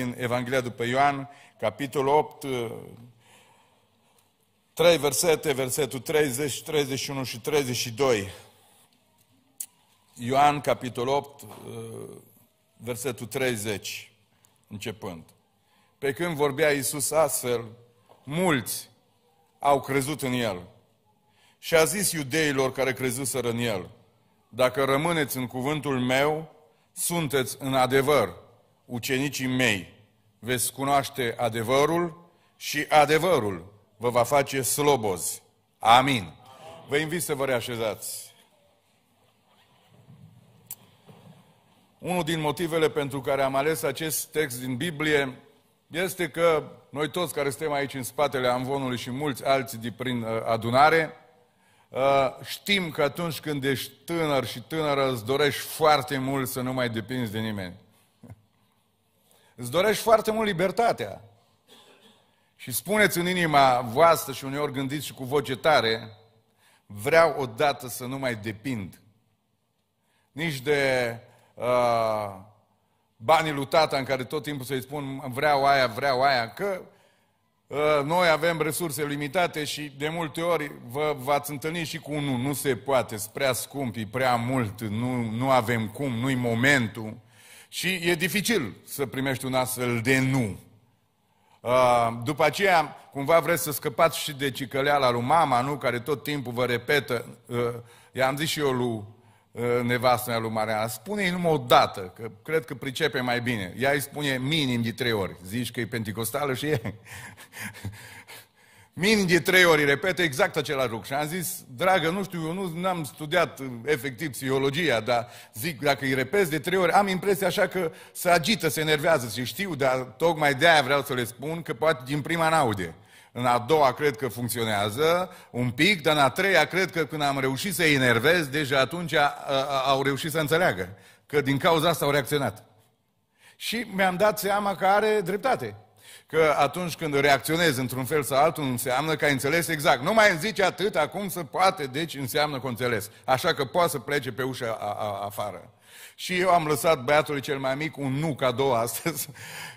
din Evanghelia după Ioan, capitolul 8, 3 uh, versete, versetul 30, 31 și 32. Ioan, capitolul 8, uh, versetul 30, începând. Pe când vorbea Iisus astfel, mulți au crezut în El. Și a zis iudeilor care crezuseră în El, dacă rămâneți în cuvântul meu, sunteți în adevăr ucenicii mei, veți cunoaște adevărul și adevărul vă va face slobozi. Amin. Vă invit să vă reașezați. Unul din motivele pentru care am ales acest text din Biblie este că noi toți care suntem aici în spatele amvonului și mulți alții de prin uh, adunare, uh, știm că atunci când ești tânăr și tânără îți dorești foarte mult să nu mai depinzi de nimeni. Îți dorești foarte mult libertatea. Și spuneți în inima voastră și uneori gândiți și cu voce tare, vreau odată să nu mai depind nici de uh, banii lui tata în care tot timpul să-i spun vreau aia, vreau aia, că uh, noi avem resurse limitate și de multe ori vă, v-ați întâlnit și cu unul, nu se poate, sunt prea scump, e prea mult, nu, nu avem cum, nu-i momentul. Și e dificil să primești un astfel de nu. Ah, după aceea, cumva vreți să scăpați și de cicăleala lui mama, nu? Care tot timpul vă repetă. Ah, i-am zis și eu lui ah, nevastă mea lui Mariana, spune-i numai o dată, că cred că pricepe mai bine. Ea îi spune minim de trei ori. Zici că e penticostală și e. Minim de trei ori repete exact același lucru. Și am zis, dragă, nu știu, eu nu am studiat uh, efectiv psihologia, dar zic, dacă îi repet de trei ori, am impresia așa că se agită, se enervează și știu, dar tocmai de-aia vreau să le spun că poate din prima n-aude. În a doua cred că funcționează un pic, dar în a treia cred că când am reușit să-i enervez, deja atunci a, uh, a, uh, au reușit să înțeleagă că din cauza asta au reacționat. Și mi-am dat seama că are dreptate. Că atunci când reacționezi într-un fel sau altul, înseamnă că ai înțeles exact. Nu mai îmi zice atât, acum se poate, deci înseamnă că înțeles. Așa că poate să plece pe ușa a, a, afară. Și eu am lăsat băiatului cel mai mic un nu cadou astăzi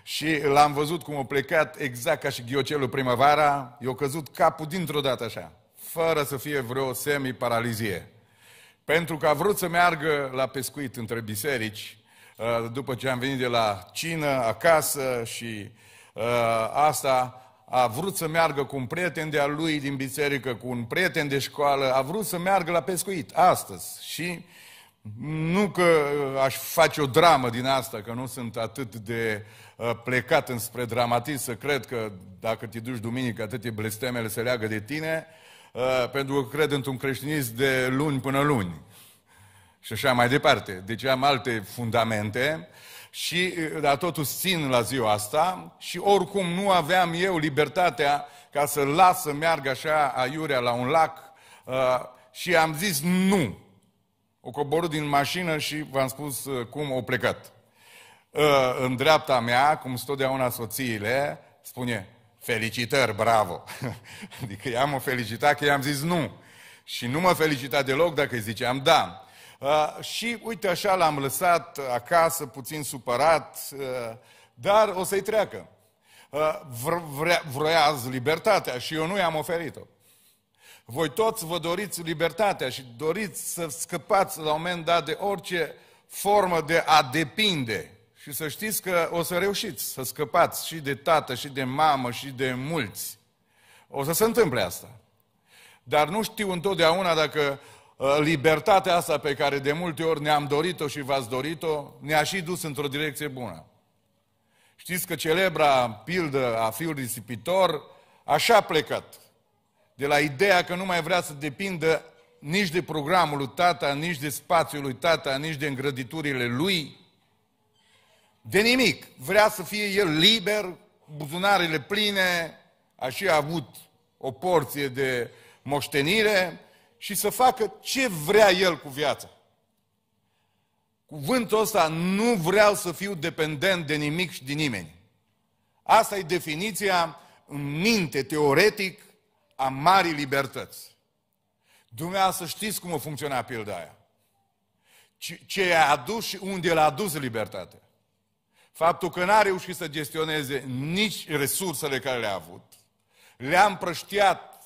și l-am văzut cum a plecat exact ca și ghiocelul primăvara, i-a căzut capul dintr-o dată așa, fără să fie vreo semi-paralizie. Pentru că a vrut să meargă la pescuit între biserici, uh, după ce am venit de la cină, acasă și Uh, asta, a vrut să meargă cu un prieten de-a lui din biserică, cu un prieten de școală, a vrut să meargă la pescuit astăzi și nu că aș face o dramă din asta, că nu sunt atât de uh, plecat înspre dramatism să cred că dacă te duci duminică atâtea blestemele se leagă de tine, uh, pentru că cred într-un creștinism de luni până luni și așa mai departe. Deci am alte fundamente, și, dar totuși țin la ziua asta și oricum nu aveam eu libertatea ca să las să meargă așa aiurea la un lac uh, și am zis nu. O coborât din mașină și v-am spus uh, cum o plecat. Uh, în dreapta mea, cum totdeauna soțiile, spune, felicitări, bravo. adică am o felicitat că i-am zis nu. Și nu mă felicita deloc dacă îi ziceam da. Uh, și uite așa l-am lăsat acasă, puțin supărat, uh, dar o să-i treacă. Uh, vre- libertatea și eu nu i-am oferit-o. Voi toți vă doriți libertatea și doriți să scăpați la un moment dat de orice formă de a depinde. Și să știți că o să reușiți să scăpați și de tată, și de mamă, și de mulți. O să se întâmple asta. Dar nu știu întotdeauna dacă Uh, libertatea asta pe care de multe ori ne-am dorit-o și v-ați dorit-o, ne-a și dus într-o direcție bună. Știți că celebra pildă a fiului risipitor așa a plecat. De la ideea că nu mai vrea să depindă nici de programul lui tata, nici de spațiul lui tata, nici de îngrăditurile lui, de nimic. Vrea să fie el liber, buzunarele pline, a și avut o porție de moștenire, și să facă ce vrea el cu viața. Cuvântul ăsta, nu vreau să fiu dependent de nimic și de nimeni. Asta e definiția în minte, teoretic, a marii libertăți. Dumneavoastră știți cum a funcționat pilda aia. Ce a adus și unde l-a adus libertatea. Faptul că n-a reușit să gestioneze nici resursele care le-a avut, le-a împrăștiat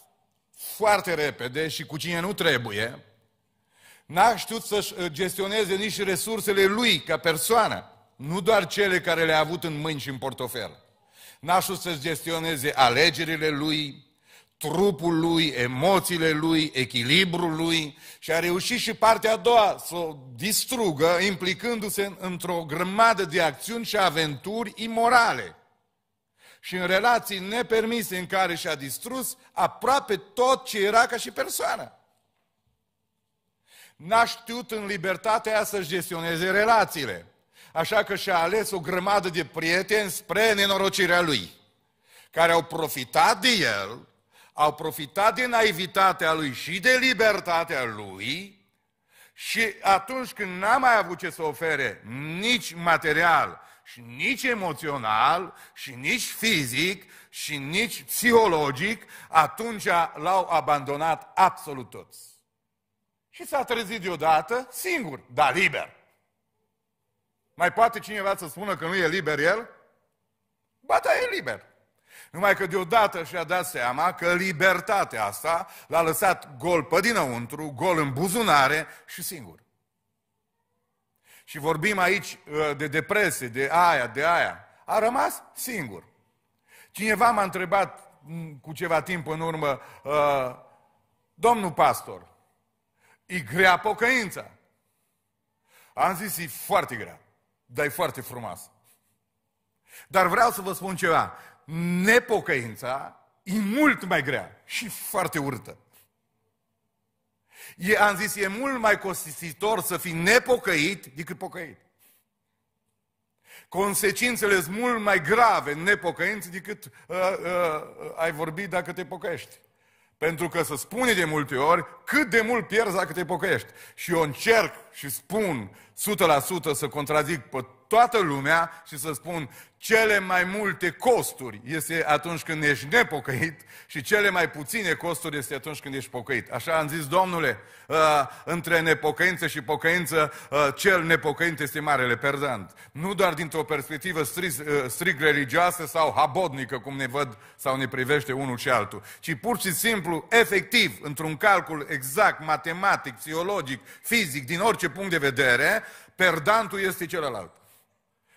foarte repede și cu cine nu trebuie, n-a știut să-și uh, gestioneze nici resursele lui ca persoană, nu doar cele care le-a avut în mâini și în portofel. N-a știut să-și gestioneze alegerile lui, trupul lui, emoțiile lui, echilibrul lui și a reușit și partea a doua să o distrugă implicându-se într-o grămadă de acțiuni și aventuri imorale și în relații nepermise în care și-a distrus aproape tot ce era ca și persoană. N-a știut în libertatea aia să-și gestioneze relațiile. Așa că și-a ales o grămadă de prieteni spre nenorocirea lui, care au profitat de el, au profitat de naivitatea lui și de libertatea lui și atunci când n-a mai avut ce să ofere nici material, și nici emoțional, și nici fizic, și nici psihologic, atunci l-au abandonat absolut toți. Și s-a trezit deodată singur, dar liber. Mai poate cineva să spună că nu e liber el? Ba da, e liber. Numai că deodată și-a dat seama că libertatea asta l-a lăsat gol pe dinăuntru, gol în buzunare și singur și vorbim aici uh, de depresie, de aia, de aia, a rămas singur. Cineva m-a întrebat mm, cu ceva timp în urmă, uh, domnul pastor, e grea pocăința. Am zis, e foarte grea, dar e foarte frumoasă. Dar vreau să vă spun ceva, nepocăința e mult mai grea și foarte urâtă. E, am zis, e mult mai costisitor să fii nepocăit decât pocăit. Consecințele sunt mult mai grave în nepocăinți decât uh, uh, ai vorbit dacă te pocăiești. Pentru că se spune de multe ori cât de mult pierzi dacă te pocăiești. Și eu încerc și spun 100% să contrazic pe toată lumea și să spun cele mai multe costuri este atunci când ești nepocăit și cele mai puține costuri este atunci când ești pocăit. Așa am zis, Domnule, uh, între nepocăință și pocăință, uh, cel nepocăit este marele perdant. Nu doar dintr-o perspectivă uh, strict religioasă sau habodnică, cum ne văd sau ne privește unul și altul, ci pur și simplu, efectiv, într-un calcul exact, matematic, psihologic, fizic, din orice punct de vedere, perdantul este celălalt.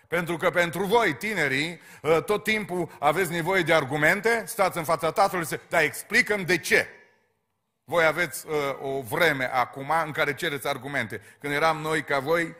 Pentru că pentru voi, tinerii, ă, tot timpul aveți nevoie de argumente, stați în fața tatălui și dar explicăm de ce. Voi aveți uh, o vreme acum în care cereți argumente. Când eram noi ca voi,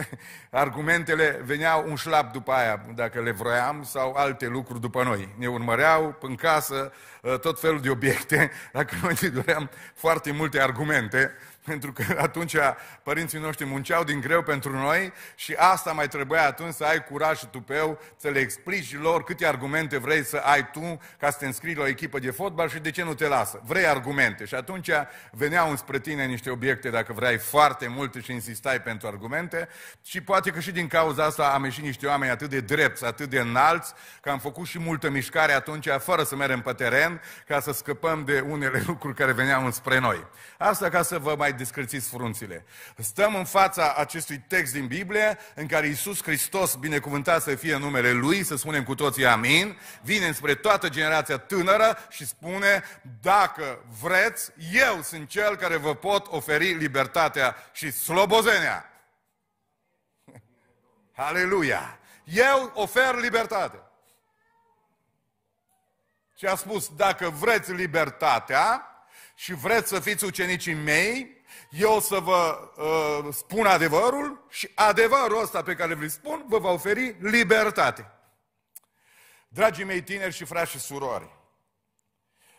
argumentele veneau un șlap după aia, dacă le vroiam, sau alte lucruri după noi. Ne urmăreau în casă ă, tot felul de obiecte, dacă noi ne doream foarte multe argumente, pentru că atunci părinții noștri munceau din greu pentru noi și asta mai trebuia atunci să ai curaj și tupeu, să le explici lor câte argumente vrei să ai tu ca să te înscrii la o echipă de fotbal și de ce nu te lasă. Vrei argumente și atunci veneau înspre tine niște obiecte dacă vrei foarte multe și insistai pentru argumente și poate că și din cauza asta am ieșit niște oameni atât de drepți, atât de înalți, că am făcut și multă mișcare atunci fără să mergem pe teren ca să scăpăm de unele lucruri care veneau înspre noi. Asta ca să vă mai discrețiți frunțile. Stăm în fața acestui text din Biblie în care Iisus Hristos, binecuvântat să fie numele Lui, să spunem cu toții amin, vine spre toată generația tânără și spune, dacă vreți, eu sunt cel care vă pot oferi libertatea și slobozenia. Aleluia! Eu ofer libertate. Și a spus, dacă vreți libertatea și vreți să fiți ucenicii mei, eu să vă uh, spun adevărul și adevărul ăsta pe care vi-l spun vă va oferi libertate. Dragii mei tineri și frați și surori,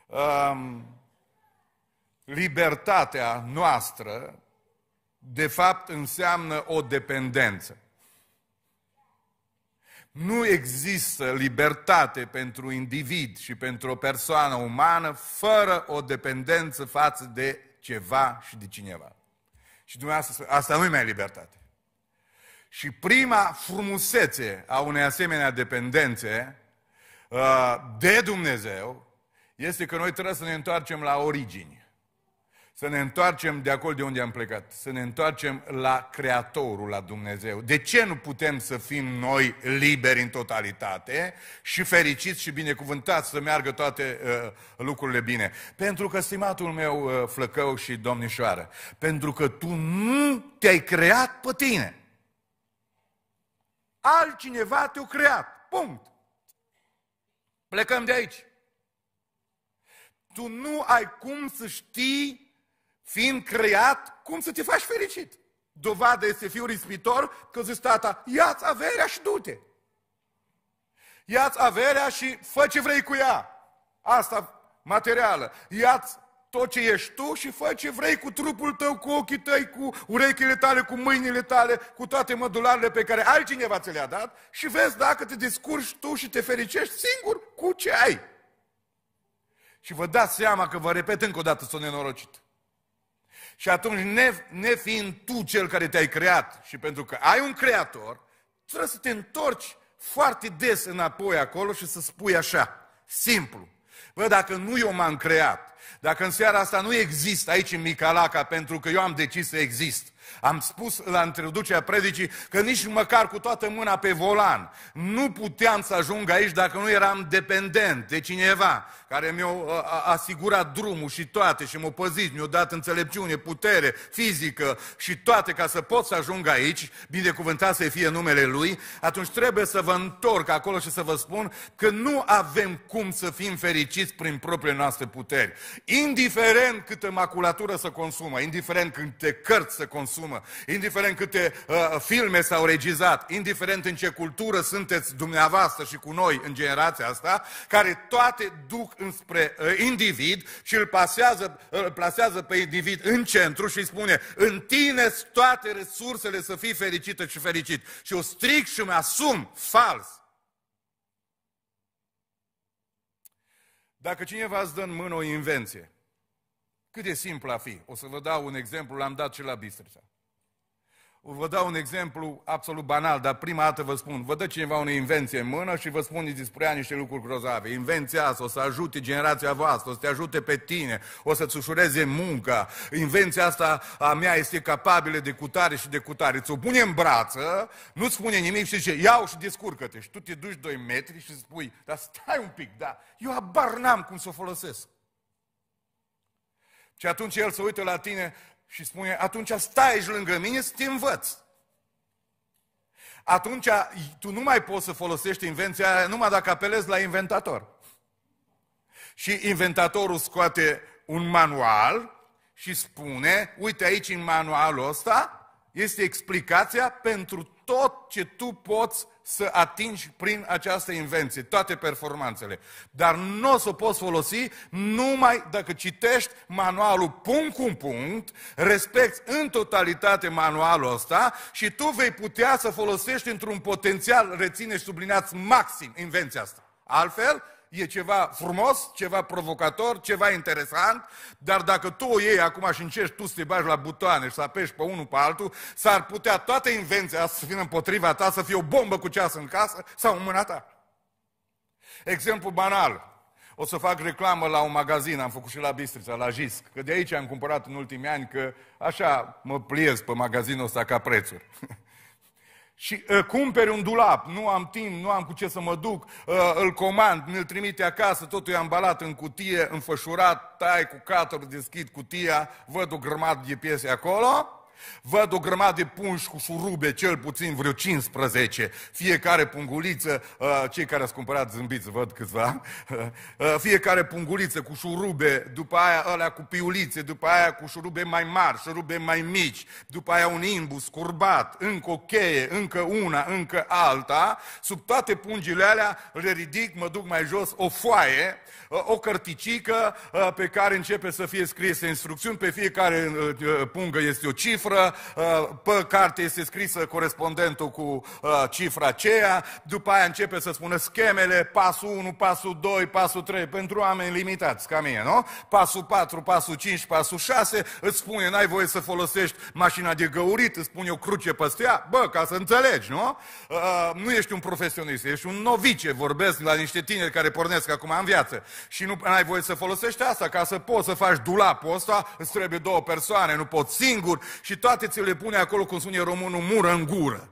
um, libertatea noastră, de fapt, înseamnă o dependență. Nu există libertate pentru individ și pentru o persoană umană fără o dependență față de ceva și de cineva. Și dumneavoastră, asta nu e mai libertate. Și prima frumusețe a unei asemenea dependențe uh, de Dumnezeu este că noi trebuie să ne întoarcem la origini. Să ne întoarcem de acolo de unde am plecat. Să ne întoarcem la Creatorul, la Dumnezeu. De ce nu putem să fim noi liberi în totalitate și fericiți și binecuvântați să meargă toate uh, lucrurile bine? Pentru că, stimatul meu uh, flăcău și domnișoară, pentru că tu nu te-ai creat pe tine. Altcineva te-a creat. Punct. Plecăm de aici. Tu nu ai cum să știi fiind creat, cum să te faci fericit? Dovada este fiul rispitor că zice tata, ia-ți averea și du-te. Ia-ți averea și fă ce vrei cu ea. Asta materială. Ia-ți tot ce ești tu și fă ce vrei cu trupul tău, cu ochii tăi, cu urechile tale, cu mâinile tale, cu toate mădularele pe care altcineva ți le-a dat și vezi dacă te descurci tu și te fericești singur cu ce ai. Și vă dați seama că vă repet încă o dată, sunt nenorocit. Și atunci, ne, ne fiind tu cel care te-ai creat și pentru că ai un creator, trebuie să te întorci foarte des înapoi acolo și să spui așa, simplu. Bă, dacă nu eu m-am creat, dacă în seara asta nu există aici în Micalaca pentru că eu am decis să exist, am spus la introducerea predicii că nici măcar cu toată mâna pe volan nu puteam să ajung aici dacă nu eram dependent de cineva care mi-a uh, asigurat drumul și toate și m-a păzit, mi-a dat înțelepciune, putere fizică și toate ca să pot să ajung aici, binecuvântat să fie numele Lui, atunci trebuie să vă întorc acolo și să vă spun că nu avem cum să fim fericiți prin propriile noastre puteri. Indiferent câtă maculatură să consumă, indiferent câte cărți să consumă, glumă. Indiferent câte uh, filme s-au regizat, indiferent în ce cultură sunteți dumneavoastră și cu noi în generația asta, care toate duc înspre uh, individ și îl plasează, îl plasează pe individ în centru și îi spune în tine toate resursele să fii fericită și fericit. Și o stric și îmi asum fals. Dacă cineva îți dă în mână o invenție, cât de simplu a fi. O să vă dau un exemplu, l-am dat și la Bistrița. Vă dau un exemplu absolut banal, dar prima dată vă spun, vă dă cineva o invenție în mână și vă spune despre ea niște lucruri grozave. Invenția asta o să ajute generația voastră, o să te ajute pe tine, o să-ți ușureze munca. Invenția asta a mea este capabilă de cutare și de cutare. Ți-o pune în brață, nu spune nimic și zice, iau și descurcă-te. Și tu te duci 2 metri și spui, dar stai un pic, da, eu abar n-am cum să o folosesc. Și atunci el se uită la tine și spune, atunci stai aici lângă mine să te învăț. Atunci tu nu mai poți să folosești invenția aia numai dacă apelezi la inventator. Și inventatorul scoate un manual și spune, uite aici în manualul ăsta este explicația pentru tot ce tu poți să atingi prin această invenție toate performanțele. Dar nu o să poți folosi numai dacă citești manualul punct cu punct, respecti în totalitate manualul ăsta și tu vei putea să folosești într-un potențial, reține și subliniați maxim invenția asta. Altfel, e ceva frumos, ceva provocator, ceva interesant, dar dacă tu o iei acum și încerci tu să te bagi la butoane și să apeși pe unul pe altul, s-ar putea toată invenția să vină împotriva ta, să fie o bombă cu ceas în casă sau în mâna ta. Exemplu banal, o să fac reclamă la un magazin, am făcut și la Bistrița, la Jisc, că de aici am cumpărat în ultimii ani, că așa mă pliez pe magazinul ăsta ca prețuri. și uh, cumperi un dulap, nu am timp, nu am cu ce să mă duc, uh, îl comand, mi-l trimite acasă, totul e ambalat în cutie, înfășurat, tai cu cator, deschid cutia, văd o grămadă de piese acolo, Văd o grămadă de punși cu șurube, cel puțin vreo 15, fiecare punguliță, uh, cei care ați cumpărat zâmbiți, văd câțiva, uh, fiecare punguliță cu șurube, după aia alea cu piulițe, după aia cu șurube mai mari, șurube mai mici, după aia un imbus curbat, încă o cheie, încă una, încă alta, sub toate pungile alea le ridic, mă duc mai jos, o foaie, uh, o cărticică pe care începe să fie scrise instrucțiuni, pe fiecare pungă este o cifră, cifră, uh, pe carte este scrisă corespondentul cu uh, cifra aceea, după aia începe să spună schemele, pasul 1, pasul 2, pasul 3, pentru oameni limitați ca mie, nu? Pasul 4, pasul 5, pasul 6, îți spune, n-ai voie să folosești mașina de găurit, îți spune o cruce peste ea, bă, ca să înțelegi, nu? Uh, nu ești un profesionist, ești un novice, vorbesc la niște tineri care pornesc acum în viață și nu ai voie să folosești asta, ca să poți să faci dulapul ăsta, îți trebuie două persoane, nu poți singur și toate ți le pune acolo, cum spune românul, mură în gură.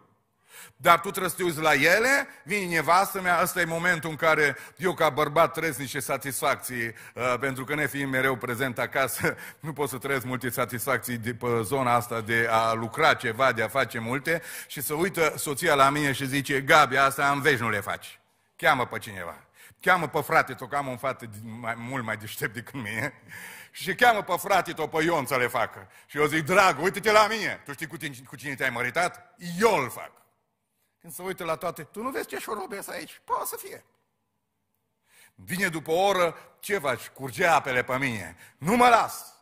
Dar tu trebuie să te uiți la ele, vine nevastă mea, ăsta e momentul în care eu ca bărbat trăiesc niște satisfacții, uh, pentru că ne fiind mereu prezent acasă, nu pot să trăiesc multe satisfacții de pe zona asta de a lucra ceva, de a face multe, și să uită soția la mine și zice, Gabi, asta am veci nu le faci, cheamă pe cineva. Cheamă pe frate, tu că am un frate mai, mult mai deștept decât mine și cheamă pe frate tău, pe Ion să le facă. Și eu zic, drag, uite-te la mine. Tu știi cu, tine, cu cine te-ai măritat? Eu îl fac. Când se uită la toate, tu nu vezi ce șorobesc aici? Poate să fie. Vine după o oră, ce faci? Curge apele pe mine. Nu mă las.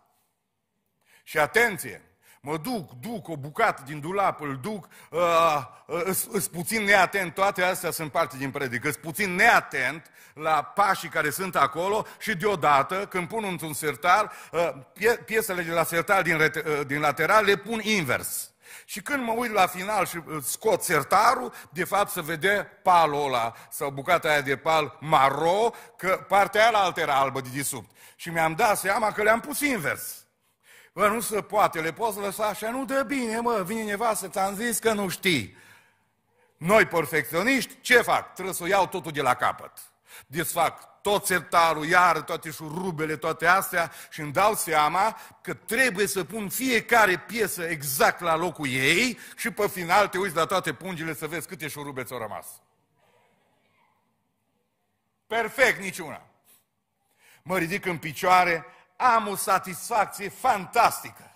Și atenție, Mă duc, duc o bucată din dulap, îl duc, ă, ă, îs puțin neatent, toate astea sunt parte din predică, îs puțin neatent la pașii care sunt acolo și deodată, când pun într-un sertar, ă, piesele de la sertar din, din lateral le pun invers. Și când mă uit la final și scot sertarul, de fapt se vede palul ăla sau bucata aia de pal maro, că partea aia altă era albă de disubt. Și mi-am dat seama că le-am pus invers. Bă, nu se poate, le poți lăsa așa, nu dă bine, mă, vine nevastă, ți-am zis că nu știi. Noi, perfecționiști, ce fac? Trebuie să iau totul de la capăt. Desfac tot sertarul, iar toate șurubele, toate astea și îmi dau seama că trebuie să pun fiecare piesă exact la locul ei și pe final te uiți la toate pungile să vezi câte șurube ți-au rămas. Perfect, niciuna. Mă ridic în picioare, am o satisfacție fantastică.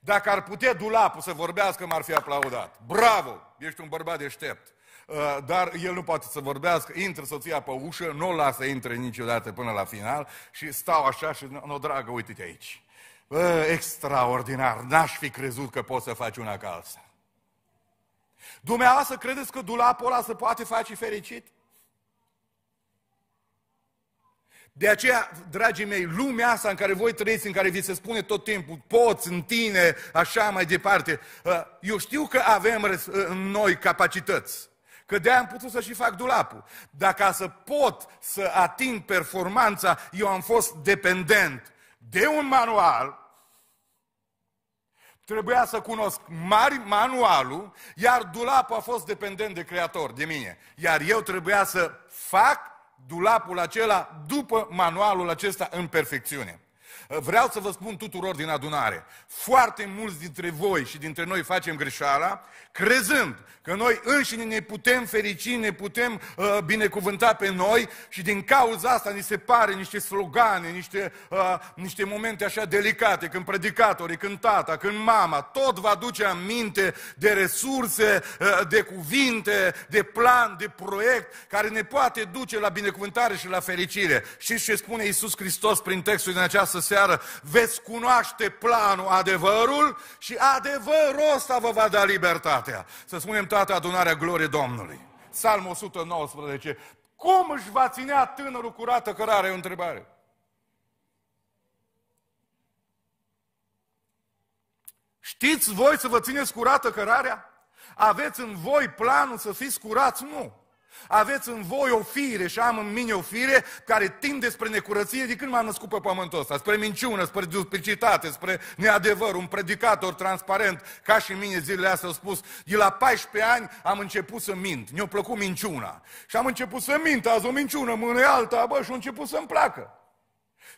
Dacă ar putea dulapul să vorbească, m-ar fi aplaudat. Bravo! Ești un bărbat deștept. Uh, dar el nu poate să vorbească, intră soția pe ușă, nu o lasă intre niciodată până la final și stau așa și, nu, dragă, uite-te aici. Bă, extraordinar, n-aș fi crezut că poți să faci una ca asta. Dumneavoastră credeți că dulapul ăla se poate face fericit? De aceea, dragii mei, lumea asta în care voi trăiți, în care vi se spune tot timpul, poți, în tine, așa mai departe, ă, eu știu că avem ă, în noi capacități. Că de-aia am putut să și fac dulapul. Dar ca să pot să ating performanța, eu am fost dependent de un manual, Trebuia să cunosc mari manualul, iar dulapul a fost dependent de creator, de mine. Iar eu trebuia să fac dulapul acela după manualul acesta în perfecțiune. Eh, vreau să vă spun tuturor din adunare, foarte mulți dintre voi și dintre noi facem greșeala, crezând că noi înșine ne putem ferici, ne putem uh, binecuvânta pe noi și din cauza asta ni se pare niște slogane, niște, uh, niște momente așa delicate, când predicatorii, când tata, când mama, tot va duce aminte de resurse, uh, de cuvinte, de plan, de proiect, care ne poate duce la binecuvântare și la fericire. Și ce spune Iisus Hristos prin textul din această seară? seară, veți cunoaște planul, adevărul și adevărul ăsta vă va da libertatea. Să spunem toată adunarea gloriei Domnului. Psalmul 119. Cum își va ținea tânărul curată cărare? E o întrebare. Știți voi să vă țineți curată cărarea? Aveți în voi planul să fiți curați? Nu. Aveți în voi o fire și am în mine o fire care tinde spre necurăție de când m-am născut pe pământul ăsta, spre minciună, spre duplicitate, spre neadevăr, un predicator transparent, ca și mine zilele astea au spus, de la 14 ani am început să mint, mi-a plăcut minciuna. Și am început să mint, azi o minciună, mână alta, bă, și a început să-mi placă.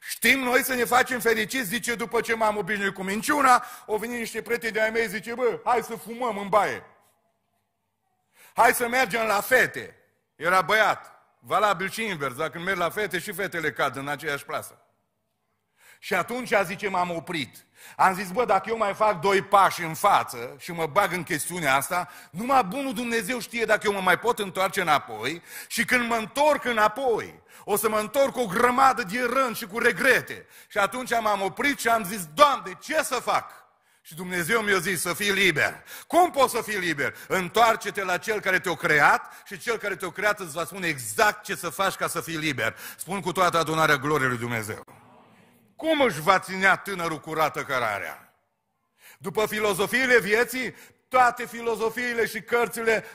Știm noi să ne facem fericiți, zice, după ce m-am obișnuit cu minciuna, o venit niște prieteni de-ai mei, zice, bă, hai să fumăm în baie. Hai să mergem la fete. Era băiat, valabil și invers, dacă merg la fete și fetele cad în aceeași plasă. Și atunci, zice, m-am oprit. Am zis, bă, dacă eu mai fac doi pași în față și mă bag în chestiunea asta, numai bunul Dumnezeu știe dacă eu mă mai pot întoarce înapoi și când mă întorc înapoi, o să mă întorc cu o grămadă de rând și cu regrete. Și atunci m-am oprit și am zis, Doamne, ce să fac? Și Dumnezeu mi-a zis să fii liber. Cum poți să fii liber? Întoarce-te la Cel care te-a creat și Cel care te-a creat îți va spune exact ce să faci ca să fii liber. Spun cu toată adunarea gloriei lui Dumnezeu. Cum își va ținea tânărul curată cărarea? După filozofiile vieții, toate filozofiile și cărțile, 90%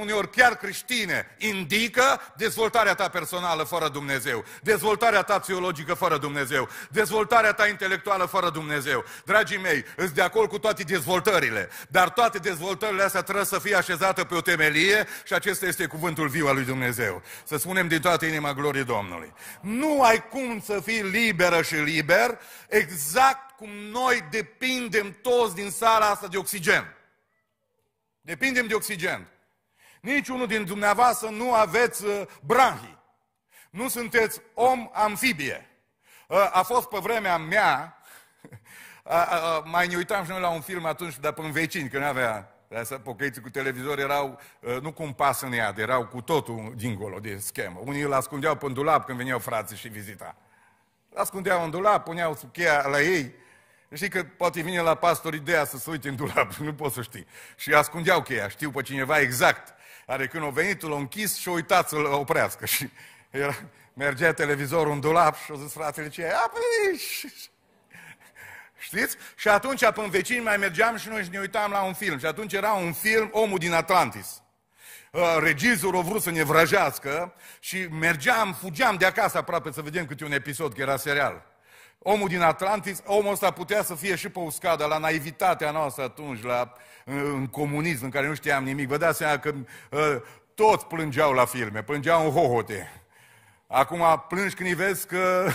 uneori chiar creștine, indică dezvoltarea ta personală fără Dumnezeu, dezvoltarea ta psihologică fără Dumnezeu, dezvoltarea ta intelectuală fără Dumnezeu. Dragii mei, îți de acord cu toate dezvoltările, dar toate dezvoltările astea trebuie să fie așezate pe o temelie și acesta este cuvântul viu al lui Dumnezeu. Să spunem din toată inima glorie Domnului. Nu ai cum să fii liberă și liber exact cum noi depindem toți din sala asta de oxigen. Depindem de oxigen. Niciunul din dumneavoastră nu aveți uh, branhi. Nu sunteți om amfibie. Uh, a fost pe vremea mea, a, a, a, mai ne uitam și noi la un film atunci, dar până vecini, că nu avea pocăiții cu televizor erau, uh, nu cu un pas în iad, erau cu totul dincolo de schemă. Unii îl ascundeau pe dulap când veneau frații și vizita. L ascundeau în dulap, puneau cheia la ei Știi că poate vine la pastor ideea să se uite în dulap, nu poți să știi. Și ascundeau cheia, știu pe cineva exact. Are când o venit, l-a închis și a uitat să-l oprească. Și era, mergea televizorul în dulap și a zis fratele ce a, păi, Știți? Și atunci, pe vecini, mai mergeam și noi și ne uitam la un film. Și atunci era un film, Omul din Atlantis. Uh, regizorul a vrut să ne vrăjească și mergeam, fugeam de acasă aproape să vedem câte un episod, că era serial omul din Atlantis, omul ăsta putea să fie și pe uscadă, la naivitatea noastră atunci, la, în comunism, în care nu știam nimic. Vă dați seama că uh, toți plângeau la filme, plângeau în hohote. Acum plângi când îi vezi că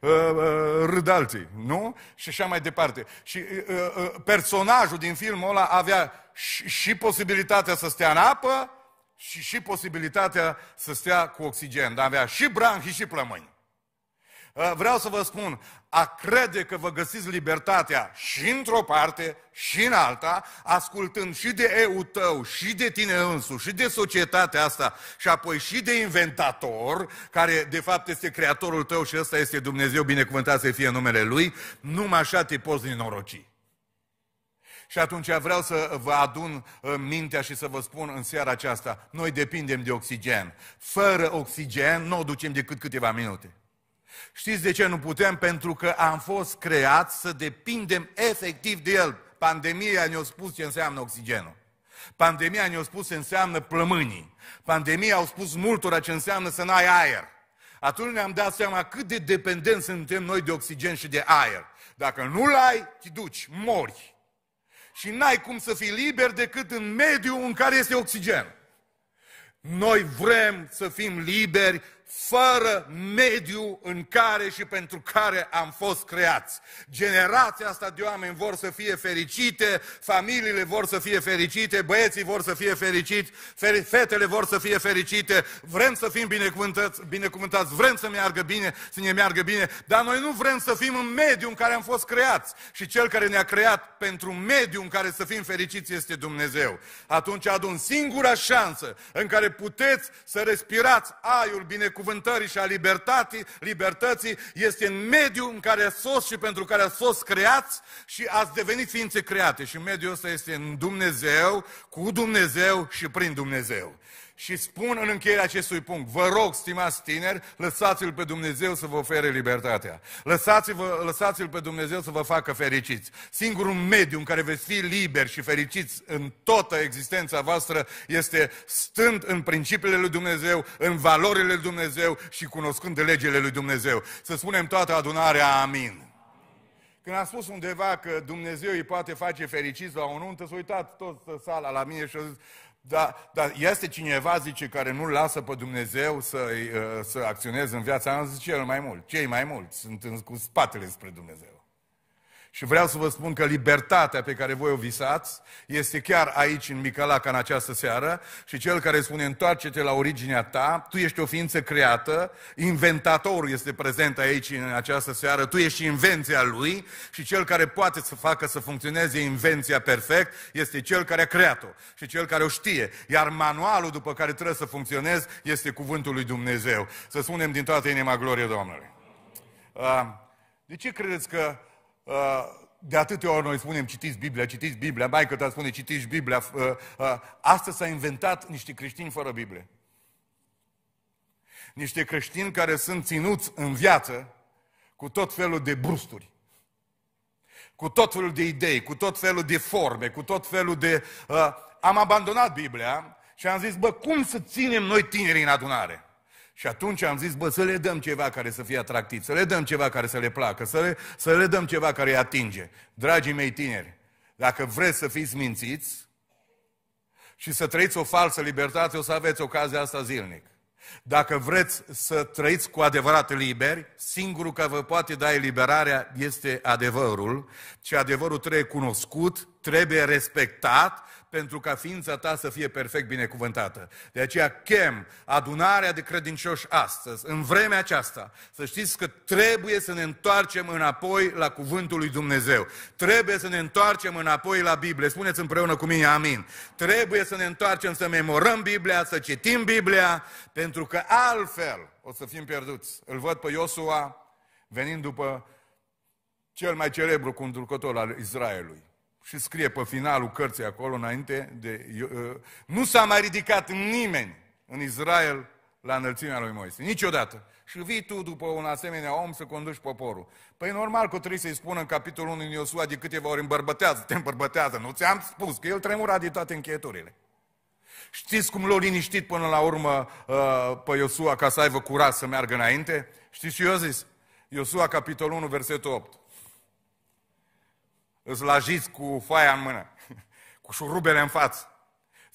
uh, uh, râd alții, nu? Și așa mai departe. Și uh, uh, personajul din filmul ăla avea și, și posibilitatea să stea în apă și și posibilitatea să stea cu oxigen. Dar avea și branchi și plămâni. Vreau să vă spun, a crede că vă găsiți libertatea și într-o parte și în alta, ascultând și de eu tău, și de tine însuși, și de societatea asta, și apoi și de inventator, care de fapt este creatorul tău și ăsta este Dumnezeu, binecuvântat să fie numele Lui, numai așa te poți ninoroci. Și atunci vreau să vă adun uh, mintea și să vă spun în seara aceasta, noi depindem de oxigen. Fără oxigen nu o ducem decât câteva minute. Știți de ce nu putem? Pentru că am fost creați să depindem efectiv de el. Pandemia ne-a spus ce înseamnă oxigenul. Pandemia ne-a spus ce înseamnă plămânii. Pandemia au spus multora ce înseamnă să n-ai aer. Atunci ne-am dat seama cât de dependenți suntem noi de oxigen și de aer. Dacă nu-l ai, te duci, mori. Și n-ai cum să fii liber decât în mediul în care este oxigen. Noi vrem să fim liberi fără mediu în care și pentru care am fost creați. Generația asta de oameni vor să fie fericite, familiile vor să fie fericite, băieții vor să fie fericiți, fetele vor să fie fericite, vrem să fim binecuvântați, binecuvântați vrem să meargă bine, să ne meargă bine, dar noi nu vrem să fim în mediu în care am fost creați. Și Cel care ne-a creat pentru mediu în care să fim fericiți este Dumnezeu. Atunci adun singura șansă în care puteți să respirați aiul binecuvântat binecuvântării și a libertății, libertății este în mediul în care ați fost și pentru care ați fost creați și ați devenit ființe create. Și mediul ăsta este în Dumnezeu, cu Dumnezeu și prin Dumnezeu. Și spun în încheierea acestui punct, vă rog, stimați tineri, lăsați-L pe Dumnezeu să vă ofere libertatea. Lăsați-vă, lăsați-L pe Dumnezeu să vă facă fericiți. Singurul mediu în care veți fi liberi și fericiți în toată existența voastră este stând în principiile lui Dumnezeu, în valorile lui Dumnezeu și cunoscând legile lui Dumnezeu. Să spunem toată adunarea amin. Când a spus undeva că Dumnezeu îi poate face fericiți la o nuntă, s-a uitat tot sala la mine și a zis, dar, dar este cineva, zice, care nu lasă pe Dumnezeu să, uh, să acționeze în viața noastră, zice el mai mult. Cei mai mulți sunt cu spatele spre Dumnezeu. Și vreau să vă spun că libertatea pe care voi o visați este chiar aici, în Micalaca, în această seară. Și cel care spune, întoarce-te la originea ta, tu ești o ființă creată, inventatorul este prezent aici, în această seară, tu ești invenția lui și cel care poate să facă să funcționeze invenția perfect este cel care a creat-o și cel care o știe. Iar manualul după care trebuie să funcționezi este cuvântul lui Dumnezeu. Să spunem din toată inima glorie Domnului. Ah, de ce credeți că Uh, de atâtea ori noi spunem citiți Biblia, citiți Biblia, mai că ta spune citiți Biblia. Uh, uh, astăzi s-a inventat niște creștini fără Biblie. Niște creștini care sunt ținuți în viață cu tot felul de brusturi cu tot felul de idei, cu tot felul de forme, cu tot felul de... Uh, am abandonat Biblia și am zis, bă, cum să ținem noi tinerii în adunare? Și atunci am zis, bă, să le dăm ceva care să fie atractiv, să le dăm ceva care să le placă, să le, să le dăm ceva care îi atinge. Dragii mei tineri, dacă vreți să fiți mințiți și să trăiți o falsă libertate, o să aveți ocazia asta zilnic. Dacă vreți să trăiți cu adevărat liberi, singurul care vă poate da eliberarea este adevărul și adevărul trebuie cunoscut, trebuie respectat pentru ca ființa ta să fie perfect binecuvântată. De aceea chem adunarea de credincioși astăzi, în vremea aceasta, să știți că trebuie să ne întoarcem înapoi la cuvântul lui Dumnezeu. Trebuie să ne întoarcem înapoi la Biblie. Spuneți împreună cu mine, amin. Trebuie să ne întoarcem să memorăm Biblia, să citim Biblia, pentru că altfel o să fim pierduți. Îl văd pe Iosua venind după cel mai celebru conducător al Israelului și scrie pe finalul cărții acolo înainte de... Ă, nu s-a mai ridicat nimeni în Israel la înălțimea lui Moise. Niciodată. Și vii tu după un asemenea om să conduci poporul. Păi normal că trebuie să-i spună în capitolul 1 din Iosua de câteva ori îmbărbătează, te îmbărbătează. Nu ți-am spus că el tremura de toate încheieturile. Știți cum l-a liniștit până la urmă uh, pe Iosua ca să aibă curaj să meargă înainte? Știți ce eu zis? Iosua capitolul 1, versetul 8 slajiți cu foaia în mână, cu șurubele în față.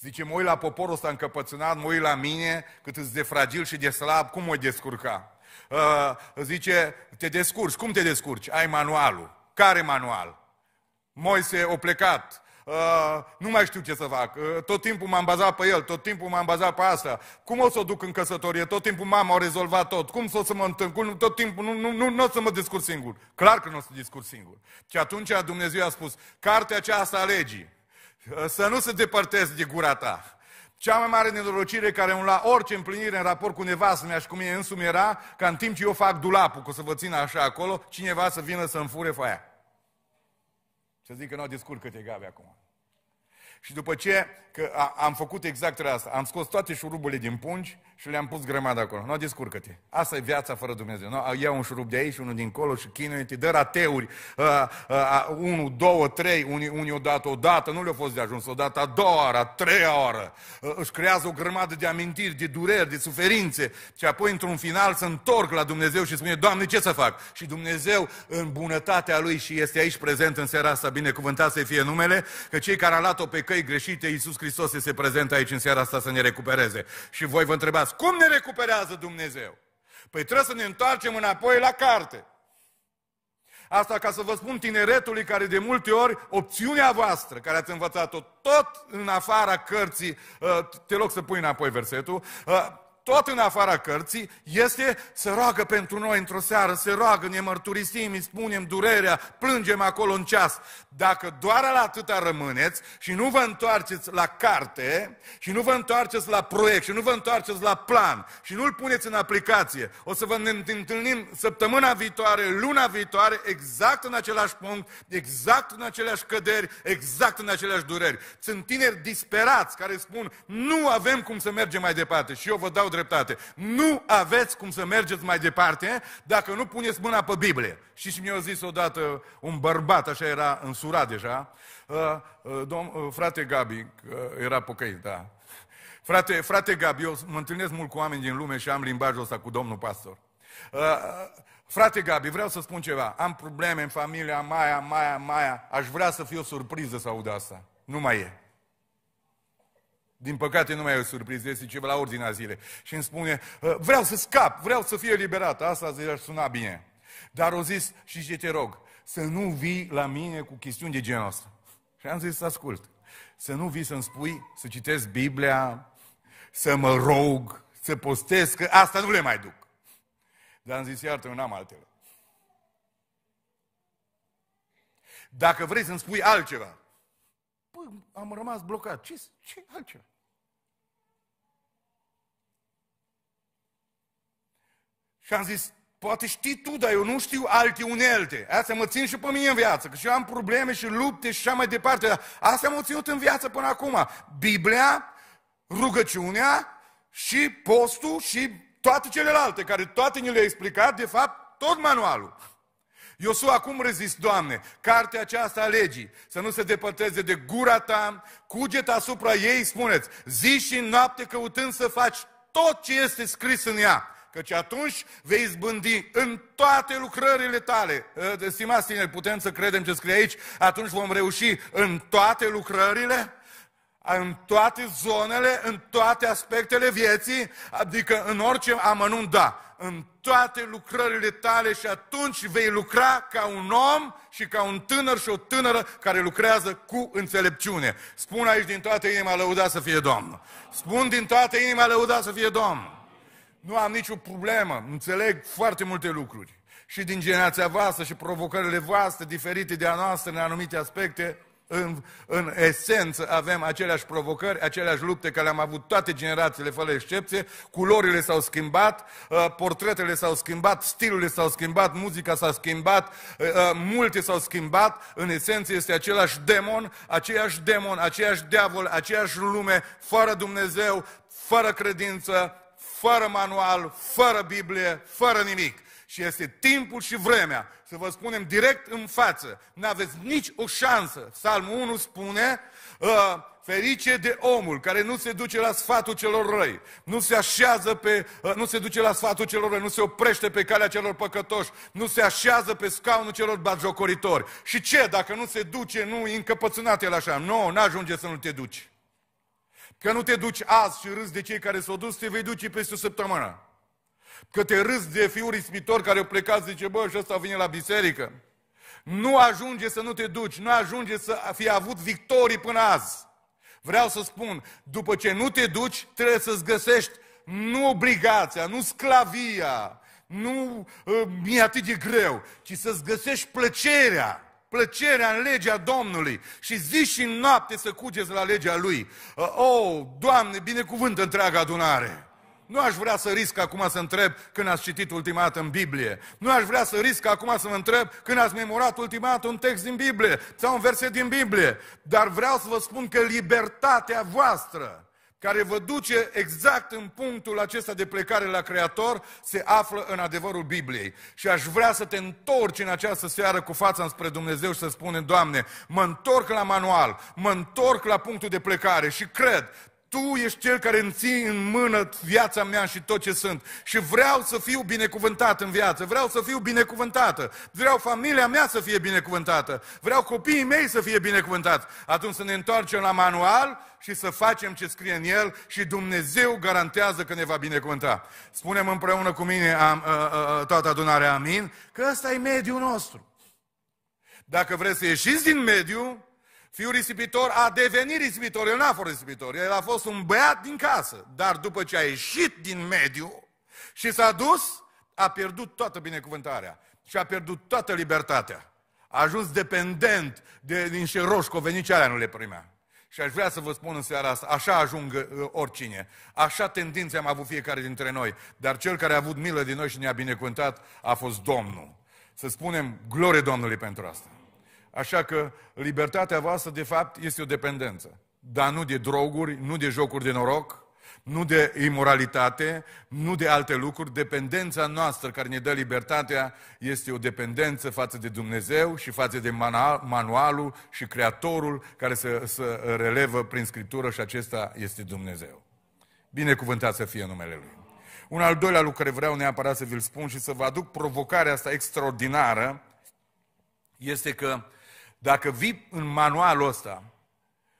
Zice, mă uit la poporul ăsta încăpățânat, mă uit la mine, cât îți de fragil și de slab, cum mă descurca? Uh, zice, te descurci, cum te descurci? Ai manualul. Care manual? Moise o plecat, Uh, nu mai știu ce să fac. Uh, tot timpul m-am bazat pe el, tot timpul m-am bazat pe asta. Cum o să o duc în căsătorie? Tot timpul mama a rezolvat tot. Cum o să mă întâlnesc? Tot timpul nu, nu, nu, nu o să mă discur singur. Clar că nu o să discur singur. Și atunci Dumnezeu a spus, cartea aceasta a legii, ă, să nu se depărtezi de gura ta. Cea mai mare nenorocire care îmi lua orice împlinire în raport cu nevastă mea și cu mine însumi era ca în timp ce eu fac dulapul, că o să vă țin așa acolo, cineva să vină să-mi fure foaia. Să zic că nu descurcă câte Gabi, acum. Și după ce că am făcut exact asta, am scos toate șuruburile din pungi și le-am pus grămadă acolo. Nu, descurcă-te. Asta e viața fără Dumnezeu. Nu, ia un șurub de aici, unul dincolo și chinuie-te, dă rateuri. Uh, uh, uh, unu, două, trei, unii, unii odată, odată, nu le-a fost de ajuns. Odată, a doua oară, a treia oară. Uh, își creează o grămadă de amintiri, de dureri, de suferințe. Și apoi, într-un final, se întorc la Dumnezeu și spune, Doamne, ce să fac? Și Dumnezeu, în bunătatea Lui și este aici prezent în seara asta, binecuvântat să fie numele, că cei care au luat-o pe căi greșite, Iisus Hristos se prezent aici în seara asta să ne recupereze. Și voi vă întrebați, cum ne recuperează Dumnezeu? Păi trebuie să ne întoarcem înapoi la carte. Asta ca să vă spun tineretului care de multe ori opțiunea voastră, care ați învățat-o tot în afara cărții, uh, te loc să pui înapoi versetul, uh, tot în afara cărții, este să roagă pentru noi într-o seară, se roagă, ne mărturisim, îi spunem durerea, plângem acolo în ceas. Dacă doar la atâta rămâneți și nu vă întoarceți la carte și nu vă întoarceți la proiect și nu vă întoarceți la plan și nu-l puneți în aplicație, o să vă întâlnim săptămâna viitoare, luna viitoare, exact în același punct, exact în aceleași căderi, exact în aceleași dureri. Sunt tineri disperați care spun, nu avem cum să mergem mai departe și eu vă dau dreptate. Nu aveți cum să mergeți mai departe eh, dacă nu puneți mâna pe Biblie. Și și mi-a zis odată un bărbat, așa era însurat deja, eh, eh, dom, frate Gabi, era pocăit, da. Frate, frate Gabi, eu mă întâlnesc mult cu oameni din lume și am limbajul ăsta cu domnul pastor. Frate Gabi, vreau să spun ceva. Am probleme în familia Maia, Maia, Maia. Aș vrea să fie o surpriză să aud asta. Nu mai e. Din păcate nu mai e o surpriză, este ceva la ordinea zile Și îmi spune, ă, vreau să scap, vreau să fiu eliberat. Asta zice, ar suna bine. Dar o zis, și ce te rog, să nu vii la mine cu chestiuni de genul ăsta. Și am zis, ascult, să nu vii să-mi spui, să citesc Biblia, să mă rog, să postez, că asta nu le mai duc. Dar am zis, iartă, eu n-am altele. Dacă vrei să-mi spui altceva, păi, am rămas blocat. Ce, ce altceva? Și am zis, poate știi tu, dar eu nu știu alte unelte. Astea mă țin și pe mine în viață, că și eu am probleme și lupte și așa mai departe. Dar astea m-au ținut în viață până acum. Biblia, rugăciunea și postul și toate celelalte, care toate ni le ai explicat, de fapt, tot manualul. Eu sunt acum rezist, Doamne, cartea aceasta a legii, să nu se depărteze de gura ta, cuget asupra ei, spuneți, zi și noapte căutând să faci tot ce este scris în ea căci atunci vei izbândi în toate lucrările tale. Ă, stimați tineri, putem să credem ce scrie aici? Atunci vom reuși în toate lucrările? în toate zonele, în toate aspectele vieții, adică în orice amănunt, da, în toate lucrările tale și atunci vei lucra ca un om și ca un tânăr și o tânără care lucrează cu înțelepciune. Spun aici din toată inima lăuda să fie Domn. Spun din toată inima lăuda să fie Domn. Nu am nicio problemă, înțeleg foarte multe lucruri. Și din generația voastră și provocările voastre, diferite de a noastră în anumite aspecte, în, în esență avem aceleași provocări, aceleași lupte care le-am avut toate generațiile, fără excepție, culorile s-au schimbat, uh, portretele s-au schimbat, stilurile s-au schimbat, muzica s-a schimbat, uh, uh, multe s-au schimbat, în esență este același demon, aceeași demon, aceeași diavol, aceeași lume, fără Dumnezeu, fără credință, fără manual, fără Biblie, fără nimic. Și este timpul și vremea să vă spunem direct în față. Nu aveți nici o șansă. Psalmul 1 spune, uh, ferice de omul care nu se duce la sfatul celor răi, nu se așează pe, ă, nu se duce la sfatul celor răi, nu se oprește pe calea celor păcătoși, nu se așează pe scaunul celor bagiocoritori. Și ce dacă nu se duce, nu e încăpățânat el așa? Nu, n-ajunge să nu te duci. Că nu te duci azi și râzi de cei care s-au dus, te vei duce peste o săptămână. Că te râzi de fiul ispitor care au plecat, zice, bă, și ăsta vine la biserică. Nu ajunge să nu te duci, nu ajunge să fi avut victorii până azi. Vreau să spun, după ce nu te duci, trebuie să-ți găsești nu obligația, nu sclavia, nu uh, mi-e atât de greu, ci să-ți găsești plăcerea plăcerea în legea Domnului și zi și noapte să cugeți la legea Lui. Ă, oh, Doamne, binecuvântă întreaga adunare! Nu aș vrea să risc acum să întreb când ați citit ultima dată în Biblie. Nu aș vrea să risc acum să mă întreb când ați memorat ultima dată un text din Biblie sau un verset din Biblie. Dar vreau să vă spun că libertatea voastră care vă duce exact în punctul acesta de plecare la Creator, se află în adevărul Bibliei. Și aș vrea să te întorci în această seară cu fața înspre Dumnezeu și să spunem, Doamne, mă întorc la manual, mă întorc la punctul de plecare și cred, tu ești Cel care îmi ții în mână viața mea și tot ce sunt. Și vreau să fiu binecuvântat în viață, vreau să fiu binecuvântată, vreau familia mea să fie binecuvântată, vreau copiii mei să fie binecuvântați. Atunci să ne întoarcem la manual și să facem ce scrie în el și Dumnezeu garantează că ne va binecuvânta. Spunem împreună cu mine am, a, a, a, toată adunarea, amin, că ăsta e mediul nostru. Dacă vreți să ieșiți din mediul Fiul risipitor a devenit risipitor, el n-a fost risipitor, el a fost un băiat din casă. Dar după ce a ieșit din mediu și s-a dus, a pierdut toată binecuvântarea și a pierdut toată libertatea. A ajuns dependent de, din șeroșcove, nici alea nu le primea. Și aș vrea să vă spun în seara asta, așa ajung uh, oricine. Așa tendințe am avut fiecare dintre noi. Dar cel care a avut milă din noi și ne-a binecuvântat a fost Domnul. Să spunem glorie Domnului pentru asta. Așa că libertatea voastră, de fapt, este o dependență. Dar nu de droguri, nu de jocuri de noroc, nu de imoralitate, nu de alte lucruri. Dependența noastră care ne dă libertatea este o dependență față de Dumnezeu și față de manualul și creatorul care se, se relevă prin Scriptură și acesta este Dumnezeu. Binecuvântat să fie numele Lui. Un al doilea lucru care vreau neapărat să vi-l spun și să vă aduc provocarea asta extraordinară este că dacă vii în manualul ăsta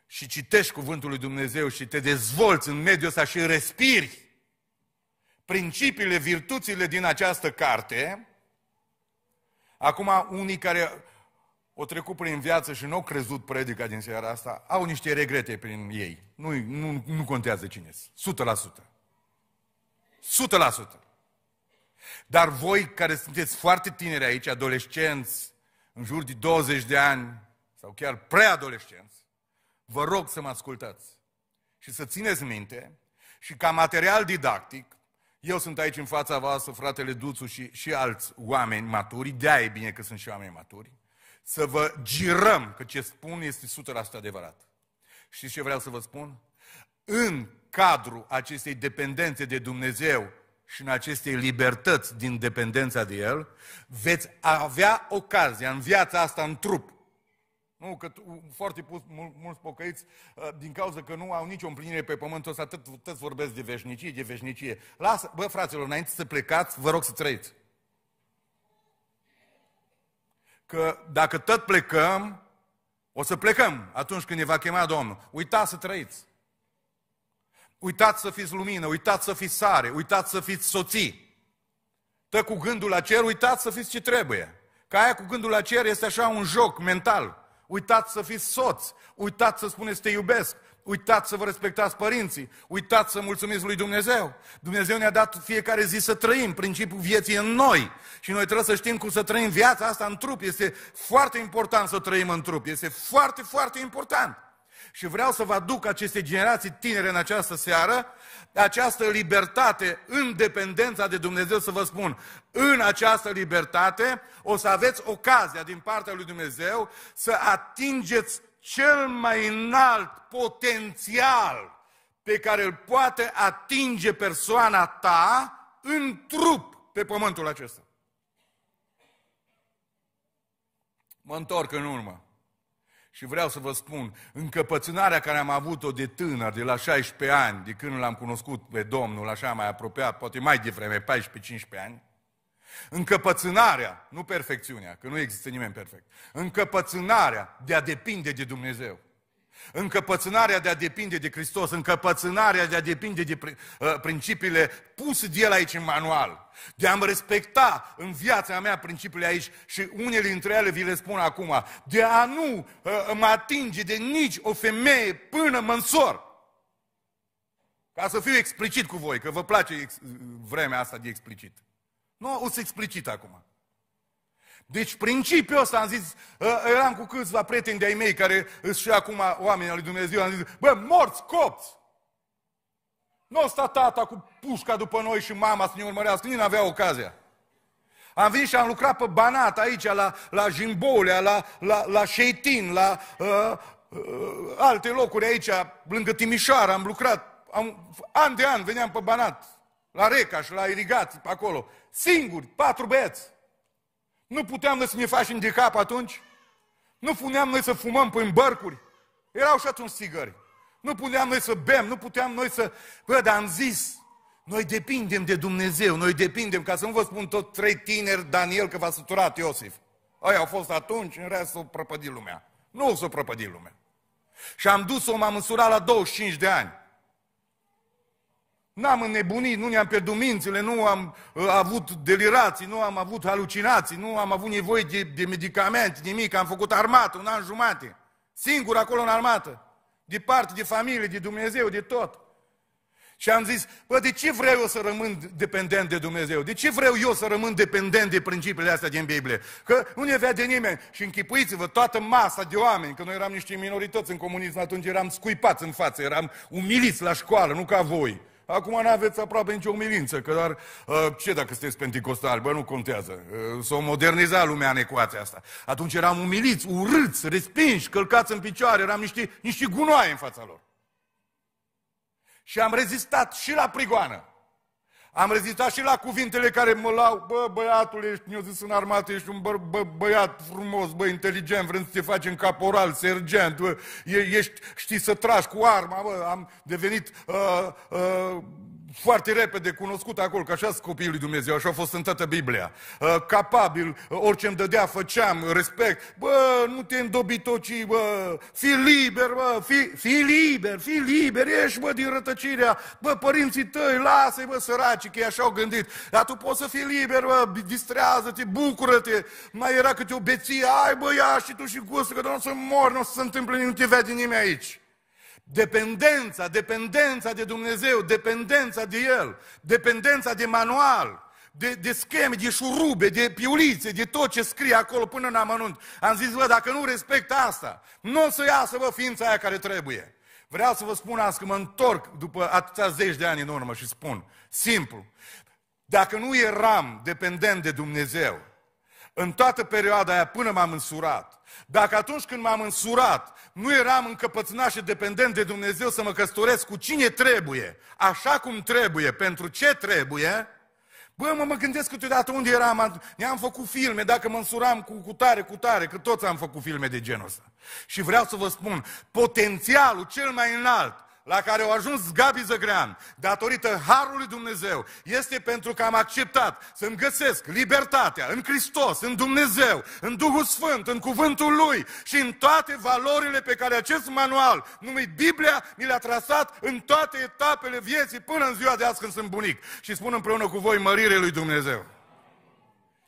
și citești cuvântul lui Dumnezeu și te dezvolți în mediul ăsta și respiri principiile, virtuțile din această carte, acum unii care o trecut prin viață și nu au crezut predica din seara asta, au niște regrete prin ei. Nu, nu, nu contează cine sunt. 100%. 100%. Dar voi care sunteți foarte tineri aici, adolescenți, în jur de 20 de ani sau chiar preadolescenți, vă rog să mă ascultați și să țineți minte și ca material didactic, eu sunt aici în fața voastră, fratele Duțu și, și alți oameni maturi, de e bine că sunt și oameni maturi, să vă girăm că ce spun este 100% adevărat. Știți ce vreau să vă spun? În cadrul acestei dependențe de Dumnezeu și în acestei libertăți din dependența de El, veți avea ocazia în viața asta, în trup. Nu, că foarte mulți pocăiți, uh, din cauza că nu au nicio împlinire pe pământ, ăsta, atât, atât vorbesc de veșnicie, de veșnicie. Lasă, bă, fraților, înainte să plecați, vă rog să trăiți. Că dacă tot plecăm, o să plecăm atunci când ne va chema Domnul. Uitați să trăiți. Uitați să fiți lumină, uitați să fiți sare, uitați să fiți soții. Tă cu gândul la cer, uitați să fiți ce trebuie. Ca aia cu gândul la cer este așa un joc mental. Uitați să fiți soți, uitați să spuneți te iubesc, uitați să vă respectați părinții, uitați să mulțumiți lui Dumnezeu. Dumnezeu ne-a dat fiecare zi să trăim, principiul vieții în noi. Și noi trebuie să știm cum să trăim viața asta în trup. Este foarte important să trăim în trup, este foarte, foarte important și vreau să vă aduc aceste generații tinere în această seară, această libertate în dependența de Dumnezeu, să vă spun, în această libertate o să aveți ocazia din partea lui Dumnezeu să atingeți cel mai înalt potențial pe care îl poate atinge persoana ta în trup pe pământul acesta. Mă întorc în urmă. Și vreau să vă spun, încăpățânarea care am avut-o de tânăr, de la 16 ani, de când l-am cunoscut pe Domnul, așa mai apropiat, poate mai devreme, 14-15 ani, încăpățânarea, nu perfecțiunea, că nu există nimeni perfect, încăpățânarea de a depinde de Dumnezeu, Încăpățânarea de a depinde de Hristos, încăpățânarea de a depinde de ă, principiile puse de el aici în manual, de a-mi respecta în viața mea principiile aici și unele dintre ele vi le spun acum, de a nu ă, mă atinge de nici o femeie până mă însor. Ca să fiu explicit cu voi, că vă place vremea asta de explicit. Nu, o să explicit acum. Deci principiul ăsta am zis, ă, eram cu câțiva prieteni de-ai mei care sunt și acum oameni al lui Dumnezeu, am zis, bă, morți, copți! Nu n-o sta tata cu pușca după noi și mama să ne urmărească, nimeni avea ocazia. Am venit și am lucrat pe Banat aici, la, la Jimbolea, la, la, la Șeitin, la uh, uh, alte locuri aici, lângă Timișoara, am lucrat. Am, an de an veneam pe Banat, la și la Irigat, pe acolo. Singuri, patru băieți. Nu puteam noi să ne facem de cap atunci? Nu puneam noi să fumăm prin bărcuri? Erau și atunci țigări. Nu puteam noi să bem, nu puteam noi să... Bă, dar am zis, noi depindem de Dumnezeu, noi depindem, ca să nu vă spun tot trei tineri, Daniel, că v-a săturat Iosif. Aia au fost atunci, în rest s-o prăpădi lumea. Nu s-o prăpădi lumea. Și am dus-o, m-am măsurat la 25 de ani. N-am înnebunit, nu ne-am pierdut mințile, nu am uh, avut delirații, nu am avut halucinații, nu am avut nevoie de, de medicamente, nimic. Am făcut armată un an jumate, singur acolo în armată, parte, de familie, de Dumnezeu, de tot. Și am zis, bă, de ce vreau eu să rămân dependent de Dumnezeu? De ce vreau eu să rămân dependent de principiile astea din Biblie? Că nu ne vede nimeni. Și închipuiți-vă toată masa de oameni, că noi eram niște minorități în comunism, atunci eram scuipați în față, eram umiliți la școală, nu ca voi. Acum nu aveți aproape nicio umilință, că dar uh, ce dacă sunteți penticostali, bă, nu contează. Uh, s-o moderniza lumea în ecuația asta. Atunci eram umiliți, urâți, respinși, călcați în picioare, eram niște, niște gunoaie în fața lor. Și am rezistat și la prigoană. Am rezistat și la cuvintele care mă lau, bă, băiatul, ești, mi-a zis în armată, ești un bă, bă, băiat frumos, bă, inteligent, vrem să te faci în caporal, sergent, bă, ești, știi să tragi cu arma, bă, am devenit uh, uh, foarte repede cunoscut acolo, că așa sunt copiii lui Dumnezeu, așa a fost în toată Biblia. Uh, capabil, orice îmi dădea, făceam, respect. Bă, nu te îndobitoci, bă, fii liber, bă, fi, fii liber, fii liber, ieși, bă, din rătăcirea. Bă, părinții tăi, lasă-i, bă, săraci, că așa au gândit. Dar tu poți să fii liber, bă, distrează-te, bucură-te. Mai era câte o beție, ai, bă, ia și tu și gustă, că nu o să mor, nu o să se întâmple, nu te vede nimeni aici. Dependența, dependența de Dumnezeu, dependența de El, dependența de manual, de, de scheme, de șurube, de piulițe, de tot ce scrie acolo până în amănunt. Am zis, vă, dacă nu respect asta, nu o să iasă, vă, ființa aia care trebuie. Vreau să vă spun asta, că mă întorc după atâția zeci de ani în urmă și spun, simplu, dacă nu eram dependent de Dumnezeu, în toată perioada aia până m-am însurat, dacă atunci când m-am însurat, nu eram încăpățânat și dependent de Dumnezeu să mă căsătoresc cu cine trebuie, așa cum trebuie, pentru ce trebuie, bă, mă, mă gândesc câteodată unde eram, ne-am făcut filme, dacă mă însuram cu, cu tare, cu tare, că toți am făcut filme de genul ăsta. Și vreau să vă spun, potențialul cel mai înalt la care au ajuns Gabi Zăgrean, datorită Harului Dumnezeu, este pentru că am acceptat să-mi găsesc libertatea în Hristos, în Dumnezeu, în Duhul Sfânt, în Cuvântul Lui și în toate valorile pe care acest manual, numit Biblia, mi le-a trasat în toate etapele vieții până în ziua de azi când sunt bunic. Și spun împreună cu voi mărire lui Dumnezeu.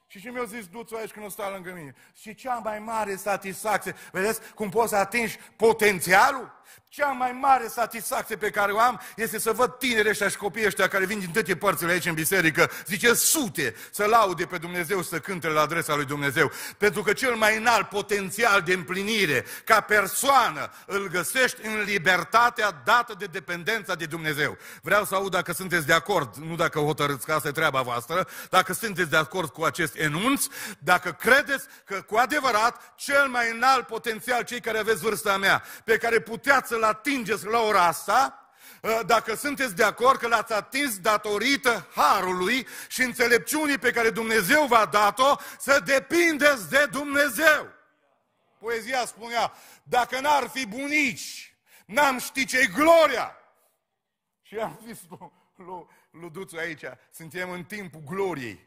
Și și mi-a zis duțul aici când o stai lângă mine. Și cea mai mare satisfacție, vedeți cum poți să atingi potențialul? Cea mai mare satisfacție pe care o am este să văd tineri ăștia și copiii ăștia care vin din toate părțile aici în biserică, zice sute, să laude pe Dumnezeu să cânte la adresa lui Dumnezeu. Pentru că cel mai înalt potențial de împlinire ca persoană îl găsești în libertatea dată de dependența de Dumnezeu. Vreau să aud dacă sunteți de acord, nu dacă hotărâți că asta e treaba voastră, dacă sunteți de acord cu acest enunț, dacă credeți că cu adevărat cel mai înalt potențial cei care aveți vârsta mea, pe care puteați încercați să-l atingeți la ora asta, ă, dacă sunteți de acord că l-ați atins datorită harului și înțelepciunii pe care Dumnezeu v-a dat-o, să depindeți de Dumnezeu. Poezia spunea, dacă n-ar fi bunici, n-am ști ce gloria. Și am zis lui, aici, suntem în timpul gloriei.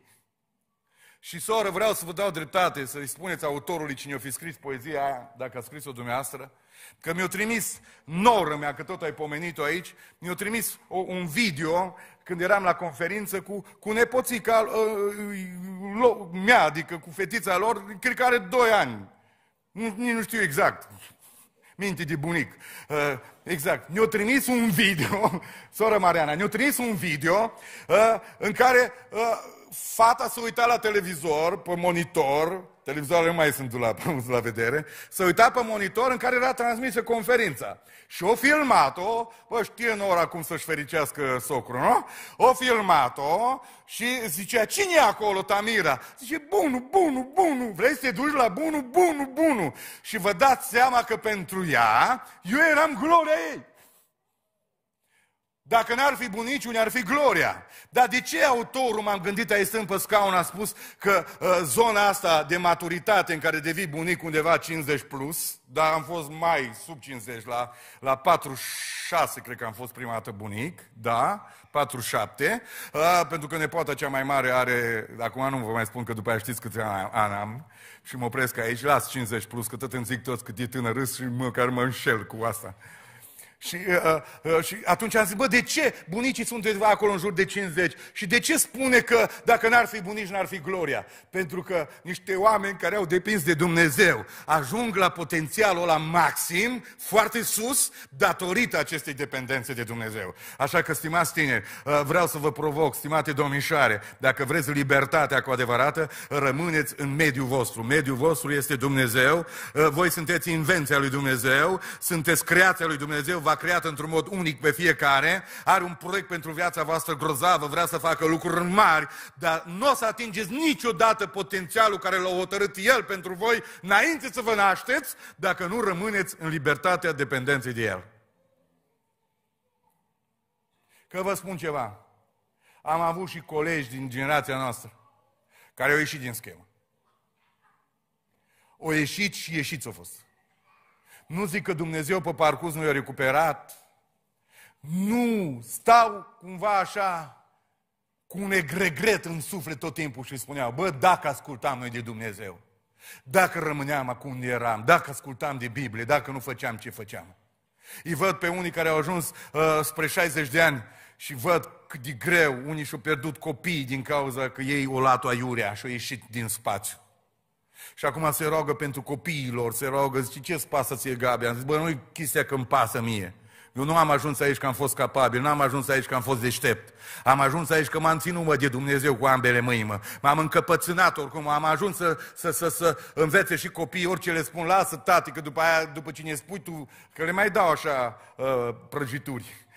Și soră, vreau să vă dau dreptate, să-i spuneți autorului cine a fi scris poezia aia, dacă a scris-o dumneavoastră, Că mi-a trimis noră mea, că tot ai pomenit-o aici, mi-a trimis o, un video când eram la conferință cu, cu nepoțica uh, uh mea, adică cu fetița lor, cred că are 2 ani. Nici nu știu exact. Minte de bunic. Uh, exact. Ne-a trimis un video, sora Mariana, ne-a trimis un video uh, în care uh, fata se uita la televizor, pe monitor, televizoarele nu mai sunt la, la vedere, se uita pe monitor în care era transmisă conferința. Și o filmat-o, bă, știe în ora cum să-și fericească socrul, nu? O filmat-o și zicea, cine e acolo, Tamira? Zice, bunu, bunu, bunu, vrei să te duci la bunu, bunu, bunu. Și vă dați seama că pentru ea, eu eram gloria ei. Dacă n-ar fi ne ar fi gloria. Dar de ce autorul, m-am gândit, ai stând pe scaun, a spus că uh, zona asta de maturitate în care devii bunic undeva 50 plus, dar am fost mai sub 50, la, la 46 cred că am fost prima dată bunic, da, 47, uh, pentru că nepoata cea mai mare are, acum nu vă mai spun că după aia știți câți ani am, și mă opresc aici, las 50 plus, că tot îmi zic toți cât e tânăr și măcar mă înșel cu asta. Uh, și, uh, uh, și atunci am zis, bă, de ce bunicii sunt undeva acolo în jur de 50? Și de ce spune că dacă n-ar fi bunici, n-ar fi gloria? Pentru că niște oameni care au depins de Dumnezeu ajung la potențialul la maxim, foarte sus, datorită acestei dependențe de Dumnezeu. Așa că, stimați tineri, uh, vreau să vă provoc, stimate domnișoare, dacă vreți libertatea cu adevărată, rămâneți în mediul vostru. Mediul vostru este Dumnezeu, uh, voi sunteți invenția lui Dumnezeu, sunteți creația lui Dumnezeu, v-a creat într-un mod unic pe fiecare, are un proiect pentru viața voastră grozavă, vrea să facă lucruri mari, dar nu o să atingeți niciodată potențialul care l-a hotărât El pentru voi înainte să vă nașteți, dacă nu rămâneți în libertatea dependenței de El. Că vă spun ceva, am avut și colegi din generația noastră care au ieșit din schemă. O ieșit și ieșiți au fost. Nu zic că Dumnezeu pe parcurs nu i-a recuperat. Nu stau cumva așa cu un regret în suflet tot timpul și spuneau, bă, dacă ascultam noi de Dumnezeu, dacă rămâneam acum unde eram, dacă ascultam de Biblie, dacă nu făceam ce făceam. Îi văd pe unii care au ajuns uh, spre 60 de ani și văd cât de greu, unii și-au pierdut copiii din cauza că ei o luat aiurea și au ieșit din spațiu. Și acum se roagă pentru copiilor, se roagă, zice, ce-ți pasă ție, Gabi? Am zis, bă, nu-i chestia că mi pasă mie. Eu nu am ajuns aici că am fost capabil, nu am ajuns aici că am fost deștept. Am ajuns aici că m-am ținut, mă, de Dumnezeu cu ambele mâini, mă. M-am încăpățânat oricum, am ajuns să, să, să, să învețe și copiii orice le spun, lasă, tati, că după aia, după cine spui tu, că le mai dau așa uh, prăjituri.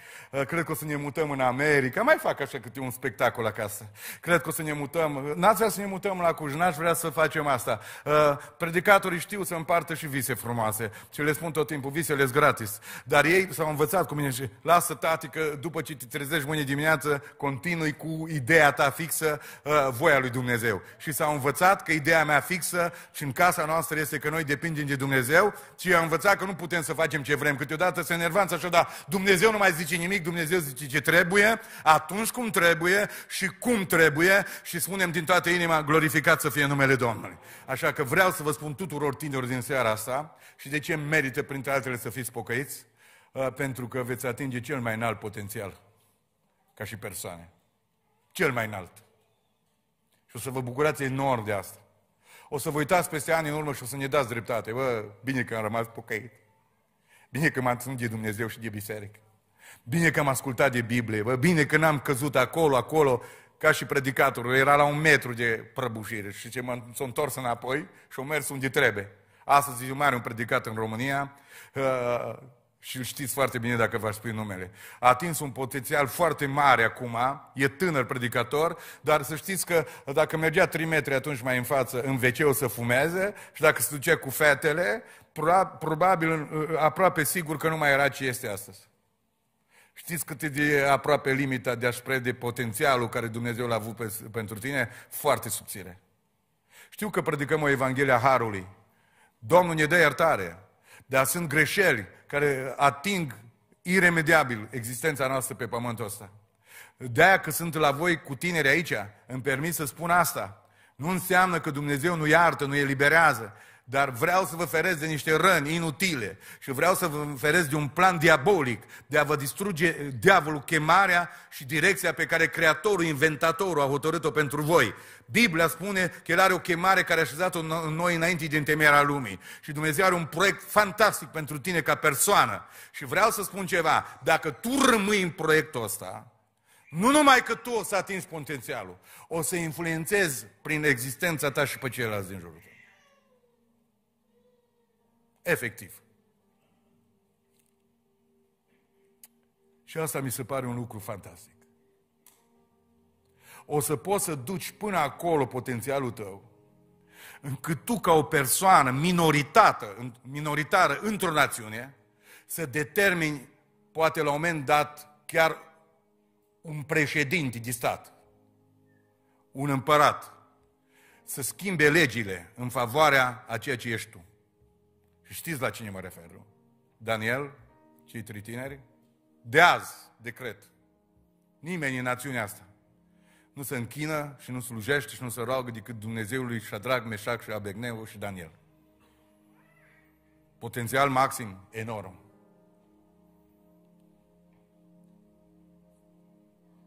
Ă, cred că o să ne mutăm în America, mai fac așa câte un spectacol acasă. Cred că o să ne mutăm, n-ați vrea să ne mutăm la Cuj, n-aș vrea să facem asta. Ă, predicatorii știu să împartă și vise frumoase și le spun tot timpul, visele gratis. Dar ei s-au învățat cu mine și lasă tati că după ce te trezești mâine dimineață, continui cu ideea ta fixă, ă, voia lui Dumnezeu. Și s-au învățat că ideea mea fixă și în casa noastră este că noi depindem de Dumnezeu și am învățat că nu putem să facem ce vrem. Câteodată se enervanță așa, dar Dumnezeu nu mai zice nimic, Dumnezeu zice ce trebuie, atunci cum trebuie și cum trebuie și spunem din toată inima, glorificat să fie numele Domnului. Așa că vreau să vă spun tuturor tinerilor din seara asta și de ce merită, printre altele, să fiți pocăiți, ă, pentru că veți atinge cel mai înalt potențial ca și persoane. Cel mai înalt. Și o să vă bucurați enorm de asta. O să vă uitați peste ani în urmă și o să ne dați dreptate. Bă, bine că am rămas pocăit. Bine că m-a ținut de Dumnezeu și de biserică. Bine că am ascultat de Biblie, bă, bine că n-am căzut acolo, acolo, ca și predicatorul, era la un metru de prăbușire și ce m am s-a întors înapoi și o mers unde trebuie. Astăzi e mare un predicat în România uh, și știți foarte bine dacă v-aș spui numele. A atins un potențial foarte mare acum, e tânăr predicator, dar să știți că dacă mergea 3 metri atunci mai în față, în wc să fumeze și dacă se ducea cu fetele, probabil, ă, aproape sigur că nu mai era ce este astăzi. Știți cât e de aproape limita de a-și prede potențialul care Dumnezeu l-a avut pe, pentru tine? Foarte subțire. Știu că predicăm o Evanghelie a Harului. Domnul ne dă iertare, dar sunt greșeli care ating iremediabil existența noastră pe pământul ăsta. De-aia că sunt la voi cu tineri aici, îmi permit să spun asta. Nu înseamnă că Dumnezeu nu iartă, nu eliberează dar vreau să vă ferez de niște răni inutile și vreau să vă ferez de un plan diabolic de a vă distruge eh, diavolul chemarea și direcția pe care creatorul, inventatorul a hotărât-o pentru voi. Biblia spune că el are o chemare care a așezat-o în noi înainte din temerea lumii. Și Dumnezeu are un proiect fantastic pentru tine ca persoană. Și vreau să spun ceva, dacă tu rămâi în proiectul ăsta, nu numai că tu o să atingi potențialul, o să influențezi prin existența ta și pe ceilalți din jurul tău efectiv. Și asta mi se pare un lucru fantastic. O să poți să duci până acolo potențialul tău, încât tu ca o persoană minoritată, minoritară într-o națiune, să determini, poate la un moment dat, chiar un președinte de stat, un împărat, să schimbe legile în favoarea a ceea ce ești tu știți la cine mă refer, nu? Daniel, cei trei tineri, de azi decret. Nimeni în națiunea asta nu se închină și nu slujește și nu se roagă decât Dumnezeului adrag Meșac și Abegneu și Daniel. Potențial maxim enorm.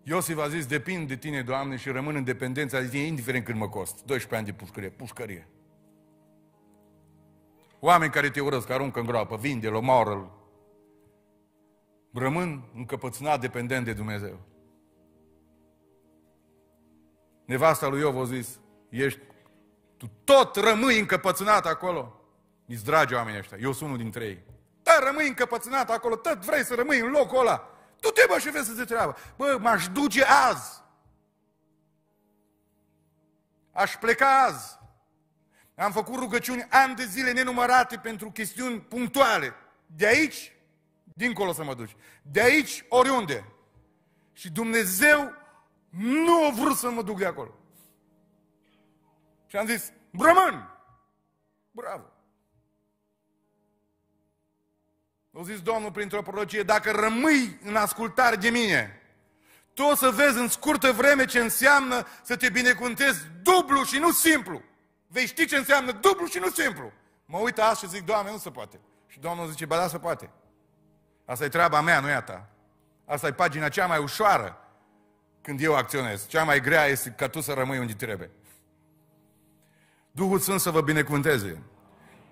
Iosif a zis, depind de tine, Doamne, și rămân în dependența de tine, indiferent cât mă cost. 12 ani de pușcărie, pușcărie. Oameni care te urăsc, aruncă în groapă, vinde-l, omoară-l. Rămân încăpățânat, dependent de Dumnezeu. Nevasta lui Iov a zis, ești, tu tot rămâi încăpățânat acolo. Mi-s dragi oamenii ăștia, eu sunt unul dintre ei. Dar rămâi încăpățânat acolo, tot vrei să rămâi în locul ăla. Tu te bă și vezi să te treabă. Bă, m-aș duce azi. Aș pleca azi. Am făcut rugăciuni ani de zile nenumărate pentru chestiuni punctuale. De aici, dincolo să mă duci. De aici, oriunde. Și Dumnezeu nu a vrut să mă duc de acolo. Și am zis, rămân! Bravo! Au zis Domnul printr-o prorocie, dacă rămâi în ascultare de mine, tu o să vezi în scurtă vreme ce înseamnă să te binecuvântezi dublu și nu simplu vei ști ce înseamnă dublu și nu simplu. Mă uit așa și zic, Doamne, nu se poate. Și Domnul zice, ba da, se poate. Asta e treaba mea, nu e a ta. Asta e pagina cea mai ușoară când eu acționez. Cea mai grea este ca tu să rămâi unde trebuie. Duhul Sfânt să vă binecuvânteze.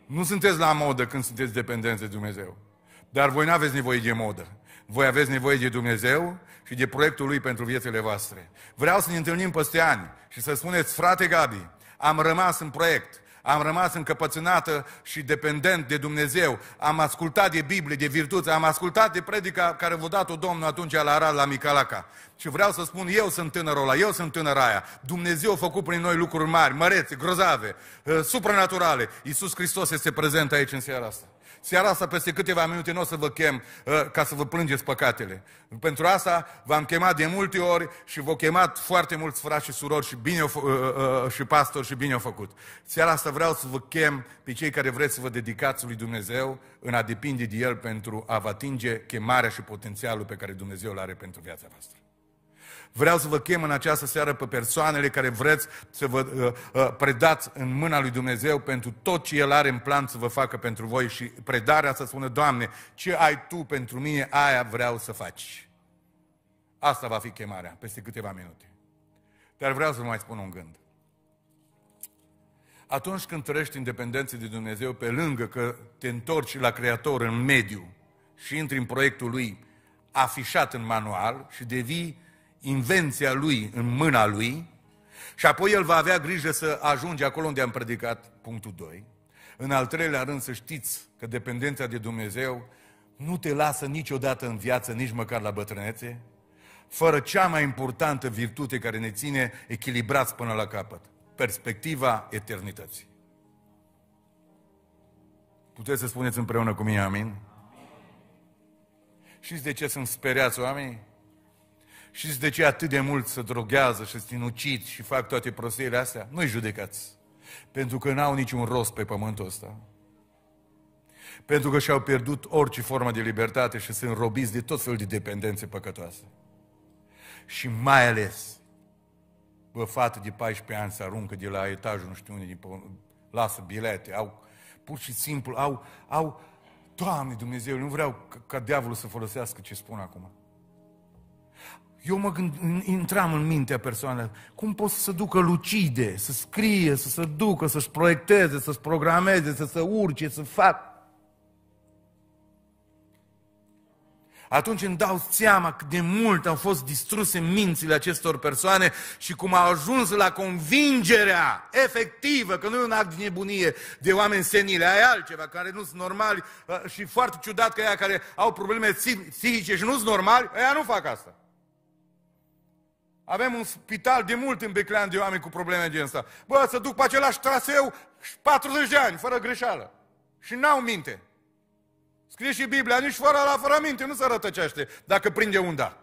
Nu sunteți la modă când sunteți dependenți de Dumnezeu. Dar voi nu aveți nevoie de modă. Voi aveți nevoie de Dumnezeu și de proiectul Lui pentru viețile voastre. Vreau să ne întâlnim peste ani și să spuneți, frate Gabi, am rămas în proiect. Am rămas încăpățânată și dependent de Dumnezeu. Am ascultat de Biblie, de virtuți, am ascultat de predica care v-a dat-o Domnul atunci la Arad, la Micalaca. Și vreau să spun, eu sunt tânărul ăla, eu sunt tânăra aia. Dumnezeu a făcut prin noi lucruri mari, mărețe, grozave, ă, supranaturale. Iisus Hristos este prezent aici în seara asta. Seara asta, peste câteva minute, nu o să vă chem uh, ca să vă plângeți păcatele. Pentru asta v-am chemat de multe ori și v-au chemat foarte mulți frați și surori și, bine, uh, uh, și pastori și bine au făcut. Seara asta vreau să vă chem pe cei care vreți să vă dedicați lui Dumnezeu în a depinde de El pentru a vă atinge chemarea și potențialul pe care Dumnezeu îl are pentru viața voastră. Vreau să vă chem în această seară pe persoanele care vreți să vă uh, uh, predați în mâna lui Dumnezeu pentru tot ce El are în plan să vă facă pentru voi și predarea să spună, Doamne, ce ai Tu pentru mine, aia vreau să faci. Asta va fi chemarea peste câteva minute. Dar vreau să vă mai spun un gând. Atunci când trăiești independență de Dumnezeu, pe lângă că te întorci la Creator în mediu și intri în proiectul Lui afișat în manual și devii invenția lui în mâna lui și apoi el va avea grijă să ajunge acolo unde am predicat punctul 2. În al treilea rând să știți că dependența de Dumnezeu nu te lasă niciodată în viață, nici măcar la bătrânețe, fără cea mai importantă virtute care ne ține echilibrați până la capăt, perspectiva eternității. Puteți să spuneți împreună cu mine amin? amin. Știți de ce sunt speriați oamenii? Știți de ce atât de mult se droghează și stinucit și fac toate prostiile astea? Nu-i judecați. Pentru că n-au niciun rost pe pământul ăsta. Pentru că și-au pierdut orice formă de libertate și sunt robiți de tot felul de dependențe păcătoase. Și mai ales, bă, fată de 14 ani se aruncă de la etajul nu știu unde, din lasă bilete, au, pur și simplu, au, au, Doamne Dumnezeu, nu vreau ca, ca diavolul să folosească ce spun acum. Eu mă gând, intram în mintea persoanei, cum pot să se ducă lucide, să scrie, să se ducă, să-și proiecteze, să-și programeze, să se urce, să facă. atunci îmi dau seama cât de mult au fost distruse mințile acestor persoane și cum au ajuns la convingerea efectivă, că nu e un act de nebunie de oameni senile, ai altceva care nu sunt normali uh, și foarte ciudat că ea care au probleme psihice și nu sunt normali, ea nu fac asta. Avem un spital de mult în Beclean de oameni cu probleme de ăsta. Bă, să duc pe același traseu 40 de ani, fără greșeală. Și n-au minte. Scrie și Biblia, nici fără la fără minte, nu se rătăcește dacă prinde unda.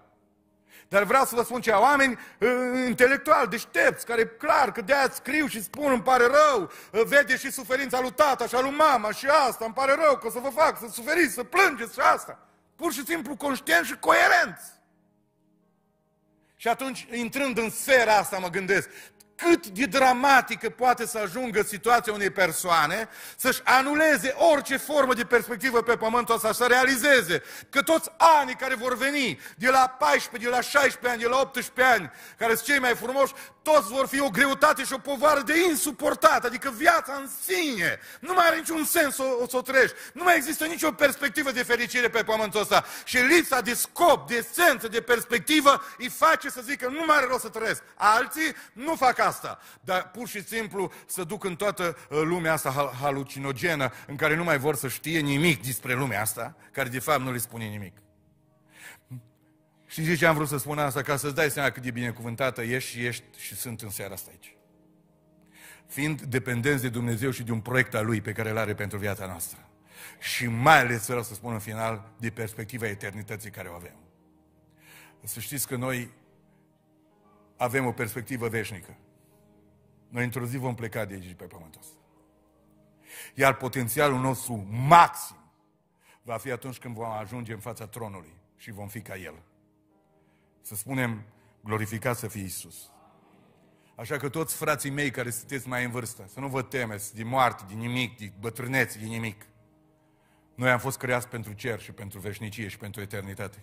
Dar vreau să vă spun ce oameni uh, intelectuali, deștepți, care clar că de-aia scriu și spun, îmi pare rău, uh, vede și suferința lui tata și a lui mama și asta, îmi pare rău că să vă fac, să suferiți, să plângeți și asta. Pur și simplu conștient și coerenți. Și atunci, intrând în sfera asta, mă gândesc, cât de dramatică poate să ajungă situația unei persoane, să-și anuleze orice formă de perspectivă pe pământul ăsta, să realizeze că toți anii care vor veni, de la 14, de la 16 ani, de la 18 ani, care sunt cei mai frumoși, toți vor fi o greutate și o povară de insuportat, adică viața în sine. Nu mai are niciun sens să o, să o treci. Nu mai există nicio perspectivă de fericire pe pământul ăsta. Și lipsa de scop, de esență, de perspectivă, îi face să zică nu mai are rost să trăiesc. Alții nu fac asta asta, dar pur și simplu să duc în toată uh, lumea asta halucinogenă, în care nu mai vor să știe nimic despre lumea asta, care de fapt nu le spune nimic. Și zice, am vrut să spun asta? Ca să-ți dai seama cât de binecuvântată ești și ești și sunt în seara asta aici. Fiind dependenți de Dumnezeu și de un proiect al Lui pe care îl are pentru viața noastră. Și mai ales vreau să spun în final de perspectiva eternității care o avem. Să știți că noi avem o perspectivă veșnică. Noi într-o zi vom pleca de aici, de pe pământul ăsta. Iar potențialul nostru maxim va fi atunci când vom ajunge în fața tronului și vom fi ca El. Să spunem, glorificat să fie Isus. Așa că toți frații mei care sunteți mai în vârstă, să nu vă temeți de moarte, de nimic, de bătrâneți, de nimic. Noi am fost creați pentru cer și pentru veșnicie și pentru eternitate.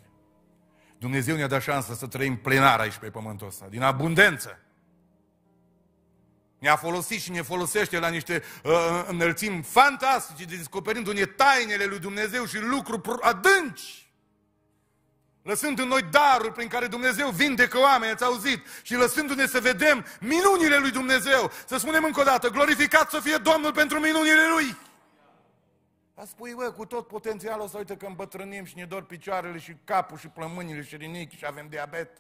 Dumnezeu ne-a dat șansa să trăim plenar aici pe pământul ăsta, din abundență. Ne-a folosit și ne folosește la niște uh, uh înălțimi fantastice, de descoperindu-ne tainele lui Dumnezeu și lucruri adânci. Lăsând în noi daruri prin care Dumnezeu vindecă oameni, ați auzit? Și lăsându-ne să vedem minunile lui Dumnezeu. Să spunem încă o dată, glorificat să fie Domnul pentru minunile Lui. A spui, bă, cu tot potențialul să uite că îmbătrânim și ne dor picioarele și capul și plămânile și rinichi și avem diabet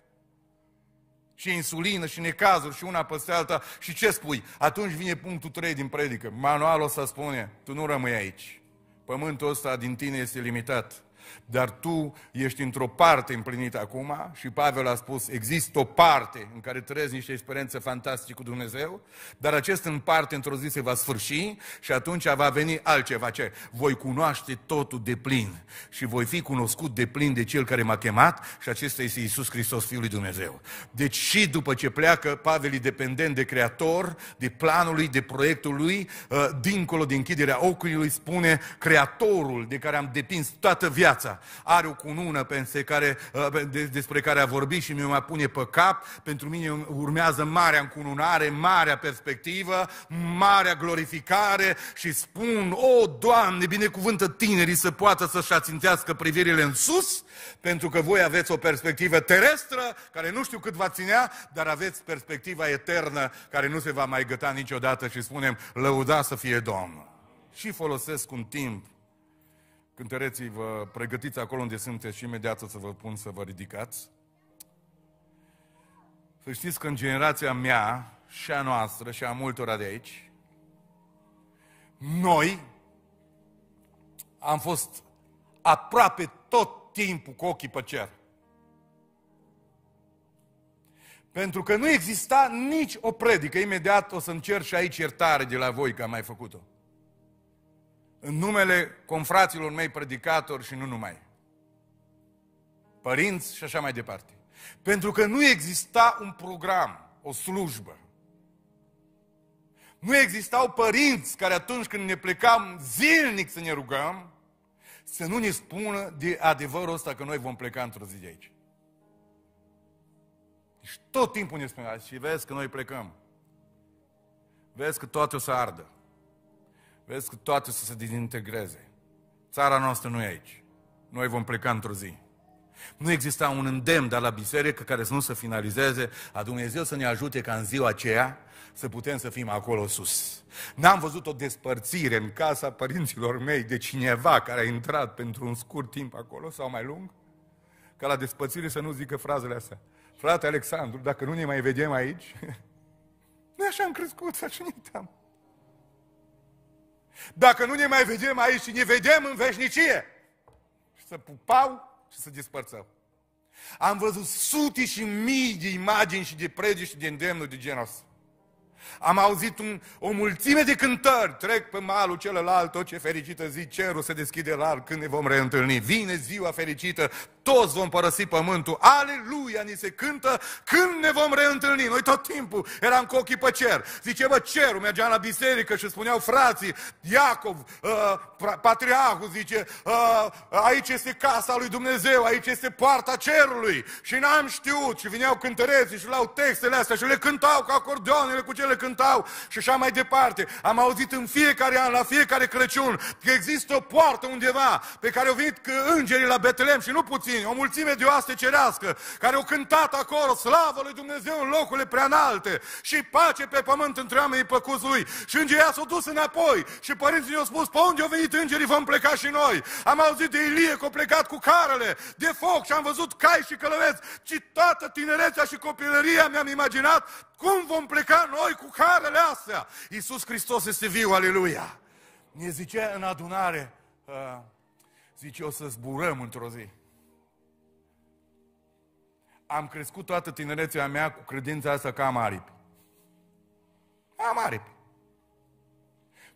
și insulină și necazuri și una peste alta. Și ce spui? Atunci vine punctul 3 din predică. Manualul ăsta spune, tu nu rămâi aici. Pământul ăsta din tine este limitat dar tu ești într-o parte împlinită acum și Pavel a spus, există o parte în care trăiesc niște experiențe fantastice cu Dumnezeu, dar acest în parte într-o zi se va sfârși și atunci va veni altceva ce voi cunoaște totul de plin și voi fi cunoscut de plin de Cel care m-a chemat și acesta este Iisus Hristos, Fiul lui Dumnezeu. Deci și după ce pleacă, Pavel e dependent de Creator, de planul lui, de proiectul lui, uh, dincolo de închiderea ochiului, spune Creatorul de care am depins toată viața viața. Are o cunună peste care, ă, despre care a vorbit și mi-o mai pune pe cap. Pentru mine urmează marea încununare, marea perspectivă, marea glorificare și spun, o, Doamne, binecuvântă tinerii să poată să-și ațintească privirile în sus, pentru că voi aveți o perspectivă terestră care nu știu cât va ținea, dar aveți perspectiva eternă care nu se va mai găta niciodată și spunem, lăuda să fie Domnul. Și folosesc un timp Cântăreții, vă pregătiți acolo unde sunteți și imediat să vă pun să vă ridicați. Să știți că în generația mea și a noastră și a multora de aici, noi am fost aproape tot timpul cu ochii pe cer. Pentru că nu exista nici o predică. Imediat o să încerc și aici iertare de la voi că am mai făcut-o în numele confraților mei predicatori și nu numai. Părinți și așa mai departe. Pentru că nu exista un program, o slujbă. Nu existau părinți care atunci când ne plecam zilnic să ne rugăm, să nu ne spună de adevărul ăsta că noi vom pleca într-o zi de aici. Și deci tot timpul ne spunea, și vezi că noi plecăm. Vezi că toate o să ardă. Vezi că toate să se dezintegreze. Țara noastră nu e aici. Noi vom pleca într-o zi. Nu exista un îndemn de la biserică care să nu se finalizeze, a Dumnezeu să ne ajute ca în ziua aceea să putem să fim acolo sus. N-am văzut o despărțire în casa părinților mei de cineva care a intrat pentru un scurt timp acolo sau mai lung, ca la despărțire să nu zică frazele astea. Frate Alexandru, dacă nu ne mai vedem aici, noi așa am crescut, așa ne uitam. Dacă nu ne mai vedem aici, și ne vedem în veșnicie. Și să pupau și să dispărțăm. Am văzut sute și mii de imagini și de predici și de îndemnuri de genul ăsta. Am auzit un, o mulțime de cântări, trec pe malul celălalt, o ce fericită zi, cerul se deschide larg când ne vom reîntâlni. Vine ziua fericită, toți vom părăsi pământul, aleluia, ni se cântă când ne vom reîntâlni. Noi tot timpul eram cu ochii pe cer. Zice, bă, cerul, mergeam la biserică și spuneau frații, Iacov, uh, patriarhul, zice, uh, aici este casa lui Dumnezeu, aici este poarta cerului. Și n-am știut și vineau cântăreții și luau textele astea și le cântau cu acordeonele, cu cele cântau și așa mai departe. Am auzit în fiecare an, la fiecare Crăciun, că există o poartă undeva pe care au venit îngerii la Betlem și nu puțini, o mulțime de oaste cerească, care au cântat acolo, slavă lui Dumnezeu în locurile preanalte și pace pe pământ între oamenii păcuți lui. Și îngerii s-au dus înapoi și părinții ne-au spus, pe unde au venit îngerii, vom pleca și noi. Am auzit de Ilie că a plecat cu carele de foc și am văzut cai și călăreți. Și toată tinerețea și copilăria mi-am imaginat cum vom pleca noi cu carele astea? Iisus Hristos este viu, aleluia! Ne zice în adunare, uh, zice, o să zburăm într-o zi. Am crescut toată tinerețea mea cu credința asta că am aripi. Am aripi.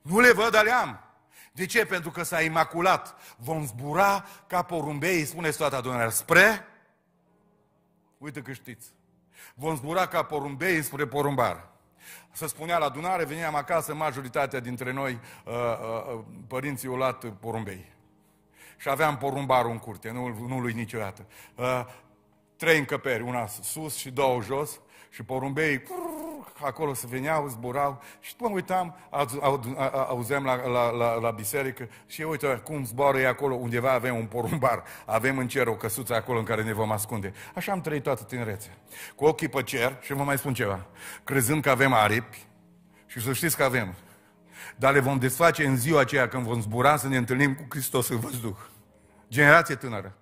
Nu le văd, dar le am. De ce? Pentru că s-a imaculat. Vom zbura ca porumbei, spuneți toată adunarea, spre... Uite că știți. Vom zbura ca porumbei spre porumbar. Se spunea la adunare, veneam acasă, majoritatea dintre noi, uh, uh, uh, părinții au luat porumbei. Și aveam porumbarul în curte, nu, nu lui niciodată. Trei încăperi, una sus și două jos și porumbei acolo se veneau, zburau și mă uitam, auzeam la, la, la, la biserică și uite cum zboară e acolo, undeva avem un porumbar, avem în cer o căsuță acolo în care ne vom ascunde. Așa am trăit toată tinerețea. Cu ochii pe cer și vă mai spun ceva, crezând că avem aripi și să știți că avem, dar le vom desface în ziua aceea când vom zbura să ne întâlnim cu Hristos în văzduh. Generație tânără.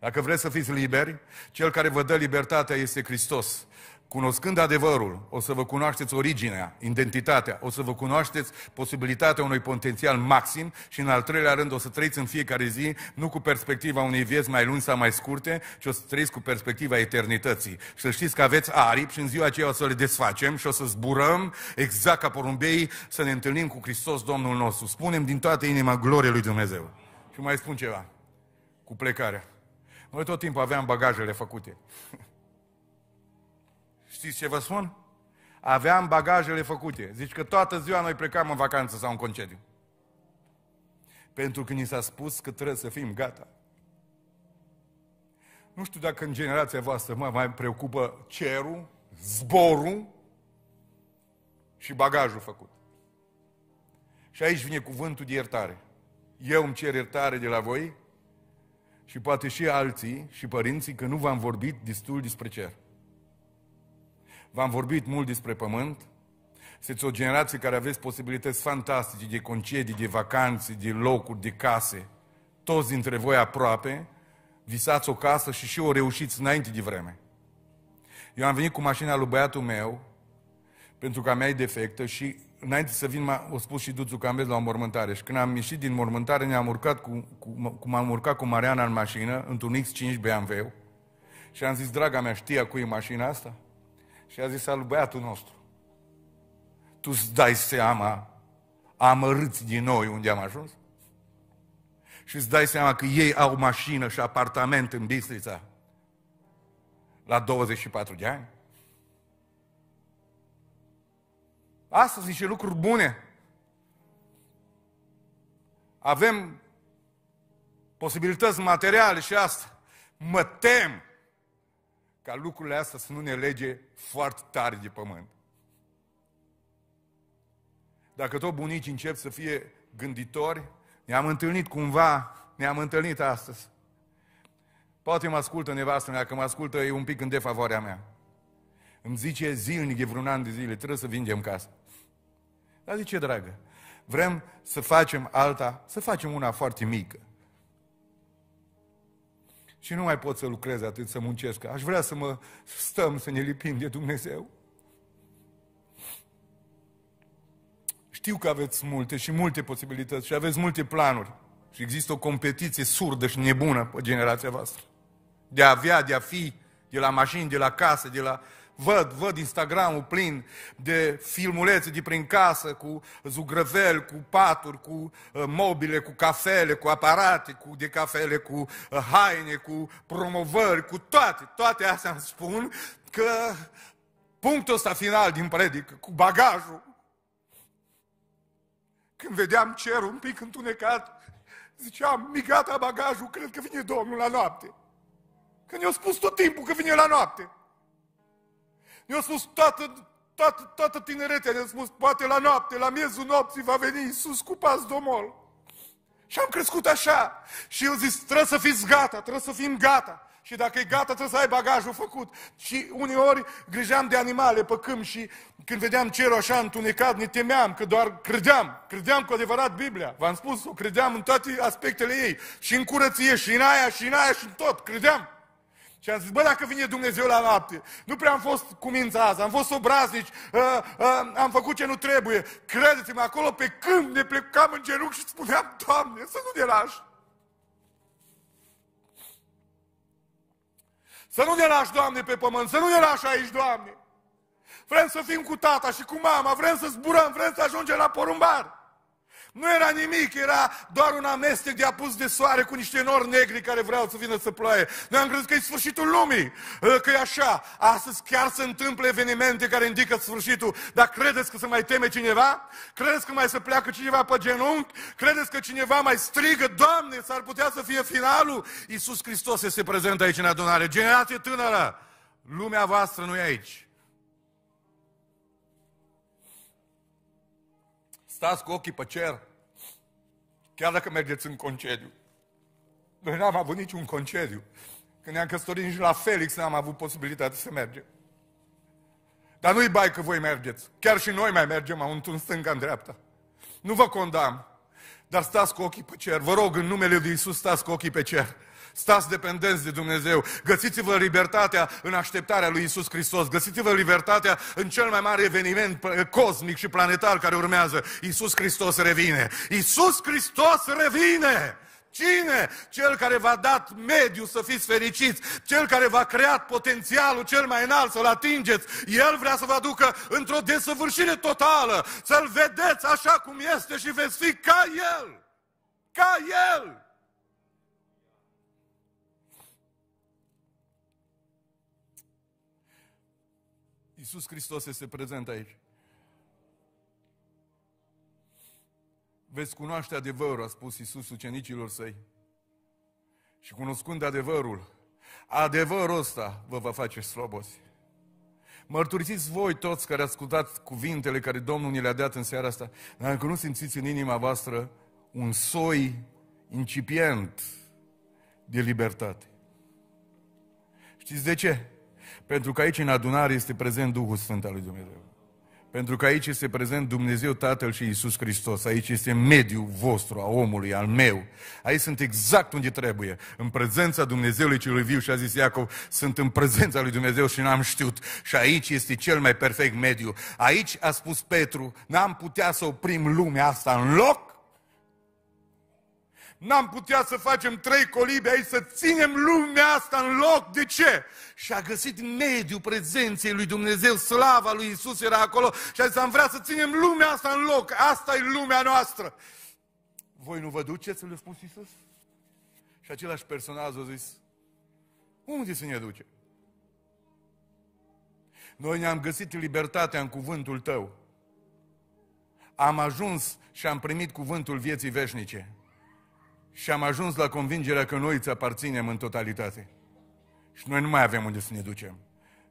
Dacă vreți să fiți liberi, cel care vă dă libertatea este Hristos. Cunoscând adevărul, o să vă cunoașteți originea, identitatea, o să vă cunoașteți posibilitatea unui potențial maxim și în al treilea rând o să trăiți în fiecare zi, nu cu perspectiva unei vieți mai lungi sau mai scurte, ci o să trăiți cu perspectiva eternității. Și să știți că aveți aripi și în ziua aceea o să le desfacem și o să zburăm exact ca porumbei să ne întâlnim cu Hristos Domnul nostru. Spunem din toată inima glorie lui Dumnezeu. Și mai spun ceva, cu plecarea. Noi tot timpul aveam bagajele făcute. Știți ce vă spun? Aveam bagajele făcute. Zici că toată ziua noi plecam în vacanță sau în concediu. Pentru că ni s-a spus că trebuie să fim gata. Nu știu dacă în generația voastră mă mai preocupă cerul, zborul și bagajul făcut. Și aici vine cuvântul de iertare. Eu îmi cer iertare de la voi și poate și alții și părinții că nu v-am vorbit destul despre cer. V-am vorbit mult despre pământ. Sunteți o generație care aveți posibilități fantastice de concedii, de vacanțe, de locuri, de case. Toți dintre voi aproape visați o casă și și o reușiți înainte de vreme. Eu am venit cu mașina lui băiatul meu, pentru că a mea e defectă și înainte să vin, m o spus și Duțu că am la o mormântare. Și când am ieșit din mormântare, ne-am urcat cu, cu, m am urcat cu Mariana în mașină, într-un X5 BMW. Și am zis, draga mea, știa cui e mașina asta? Și a zis al băiatul nostru, tu îți dai seama amărâți din noi unde am ajuns? Și îți dai seama că ei au mașină și apartament în Bistrița la 24 de ani? Asta zice lucruri bune. Avem posibilități materiale și asta. Mă tem ca lucrurile astea să nu ne lege foarte tare de pământ. Dacă tot bunicii încep să fie gânditori, ne-am întâlnit cumva, ne-am întâlnit astăzi. Poate mă ascultă nevastă mea, că mă ascultă e un pic în defavoarea mea. Îmi zice zilnic, e vreun an de zile, trebuie să vindem casa. Dar zice, dragă, vrem să facem alta, să facem una foarte mică. Și nu mai pot să lucrez atât, să muncesc. Aș vrea să mă stăm, să ne lipim de Dumnezeu. Știu că aveți multe și multe posibilități și aveți multe planuri. Și există o competiție surdă și nebună pe generația voastră. De a avea, de a fi, de la mașini, de la casă, de la văd, văd Instagramul plin de filmulețe de prin casă, cu zugrăveli, cu paturi, cu uh, mobile, cu cafele, cu aparate, cu de cafele, cu uh, haine, cu promovări, cu toate. Toate astea îmi spun că punctul ăsta final din predică, cu bagajul, când vedeam cerul un pic întunecat, ziceam, mi gata bagajul, cred că vine Domnul la noapte. Când i-au spus tot timpul că vine la noapte. Ne-a spus toată, toată, toată tineretea, ne-a spus poate la noapte, la miezul nopții va veni Iisus cu pas domol. Și am crescut așa. Și eu zis, trebuie să fiți gata, trebuie să fim gata. Și dacă e gata, trebuie să ai bagajul făcut. Și uneori grijeam de animale pe câmp și când vedeam cerul așa întunecat, ne temeam, că doar credeam. Credeam cu adevărat Biblia. V-am spus, o credeam în toate aspectele ei. Și în curăție, și în aia, și în aia, și în tot. Credeam. Și am zis, bă, dacă vine Dumnezeu la noapte, nu prea am fost cu mința am fost obraznici, uh, uh, am făcut ce nu trebuie. Credeți-mă, acolo pe câmp ne plecam în genunchi și spuneam, Doamne, să nu ne lași. Să nu ne lași, Doamne, pe pământ, să nu ne lași aici, Doamne. Vrem să fim cu tata și cu mama, vrem să zburăm, vrem să ajungem la porumbar. Nu era nimic, era doar un amestec de apus de soare cu niște nori negri care vreau să vină să ploaie. Noi am crezut că e sfârșitul lumii, ă, că e așa. Astăzi chiar se întâmplă evenimente care indică sfârșitul, dar credeți că se mai teme cineva? Credeți că mai se pleacă cineva pe genunchi? Credeți că cineva mai strigă, Doamne, s-ar putea să fie finalul? Iisus Hristos este prezent aici în adunare, generație tânără, lumea voastră nu e aici. Stați cu ochii pe cer, chiar dacă mergeți în concediu. Noi n-am avut niciun concediu. Când ne-am căsătorit nici la Felix n-am avut posibilitatea să mergem. Dar nu-i bai că voi mergeți. Chiar și noi mai mergem, am un stânga în dreapta. Nu vă condamn, dar stați cu ochii pe cer. Vă rog, în numele lui Isus, stați cu ochii pe cer. Stați dependenți de Dumnezeu. Găsiți-vă libertatea în așteptarea lui Isus Hristos. Găsiți-vă libertatea în cel mai mare eveniment cosmic și planetar care urmează. Isus Hristos revine. Isus Hristos revine! Cine? Cel care v-a dat mediu să fiți fericiți, cel care v-a creat potențialul cel mai înalt să-l atingeți. El vrea să vă aducă într-o desăvârșire totală, să-l vedeți așa cum este și veți fi ca El. Ca El! Iisus Hristos este prezent aici. Veți cunoaște adevărul, a spus Iisus ucenicilor săi. Și cunoscând adevărul, adevărul ăsta vă va face slobozi. Mărturisiți voi toți care ascultați cuvintele care Domnul ni le-a dat în seara asta, dacă nu simțiți în inima voastră un soi incipient de libertate. Știți de ce? Pentru că aici în adunare este prezent Duhul Sfânt al lui Dumnezeu. Pentru că aici este prezent Dumnezeu Tatăl și Isus Hristos. Aici este mediul vostru, a omului, al meu. Aici sunt exact unde trebuie. În prezența Dumnezeului celui viu și a zis Iacov, sunt în prezența lui Dumnezeu și n-am știut. Și aici este cel mai perfect mediu. Aici a spus Petru, n-am putea să oprim lumea asta în loc n-am putea să facem trei colibe aici, să ținem lumea asta în loc. De ce? Și a găsit mediul prezenței lui Dumnezeu, slava lui Isus era acolo și a zis, am vrea să ținem lumea asta în loc, asta e lumea noastră. Voi nu vă duceți, le-a spus Isus? Și același personaj a zis, unde să ne duce? Noi ne-am găsit libertatea în cuvântul tău. Am ajuns și am primit cuvântul vieții veșnice și am ajuns la convingerea că noi îți aparținem în totalitate. Și noi nu mai avem unde să ne ducem.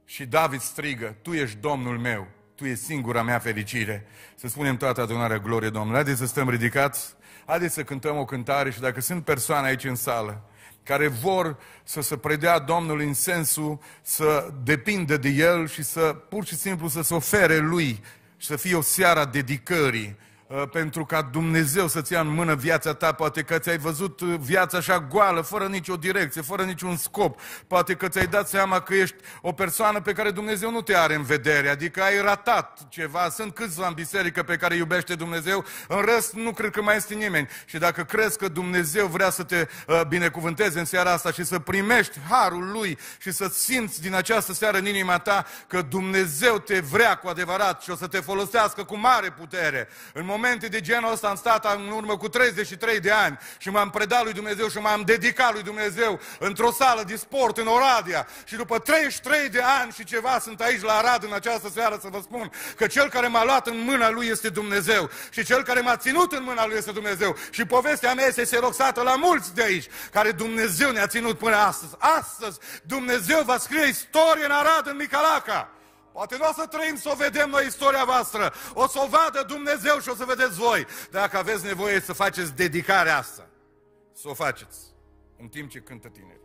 Și David strigă, Tu ești Domnul meu, Tu ești singura mea fericire. Să spunem toată adunarea glorie Domnului. Haideți să stăm ridicați, haideți să cântăm o cântare și dacă sunt persoane aici în sală care vor să se predea Domnului în sensul să depindă de El și să pur și simplu să se ofere Lui și să fie o seară a dedicării, Uh, pentru ca Dumnezeu să-ți ia în mână viața ta, poate că ți-ai văzut uh, viața așa goală, fără nicio direcție, fără niciun scop, poate că ți-ai dat seama că ești o persoană pe care Dumnezeu nu te are în vedere, adică ai ratat ceva, sunt câțiva în biserică pe care iubește Dumnezeu, în rest nu cred că mai este nimeni. Și dacă crezi că Dumnezeu vrea să te uh, binecuvânteze în seara asta și să primești harul Lui și să simți din această seară în inima ta că Dumnezeu te vrea cu adevărat și o să te folosească cu mare putere, în moment momente de genul ăsta am stat în urmă cu 33 de ani și m-am predat lui Dumnezeu și m-am dedicat lui Dumnezeu într-o sală de sport în Oradea și după 33 de ani și ceva sunt aici la Arad în această seară să vă spun că cel care m-a luat în mâna lui este Dumnezeu și cel care m-a ținut în mâna lui este Dumnezeu și povestea mea este seroxată la mulți de aici care Dumnezeu ne-a ținut până astăzi. Astăzi Dumnezeu va scrie istorie în Arad, în Micalaca. Poate nu o să trăim să o vedem noi istoria voastră. O să o vadă Dumnezeu și o să vedeți voi. Dacă aveți nevoie să faceți dedicarea asta, să o faceți în timp ce cântă tineri.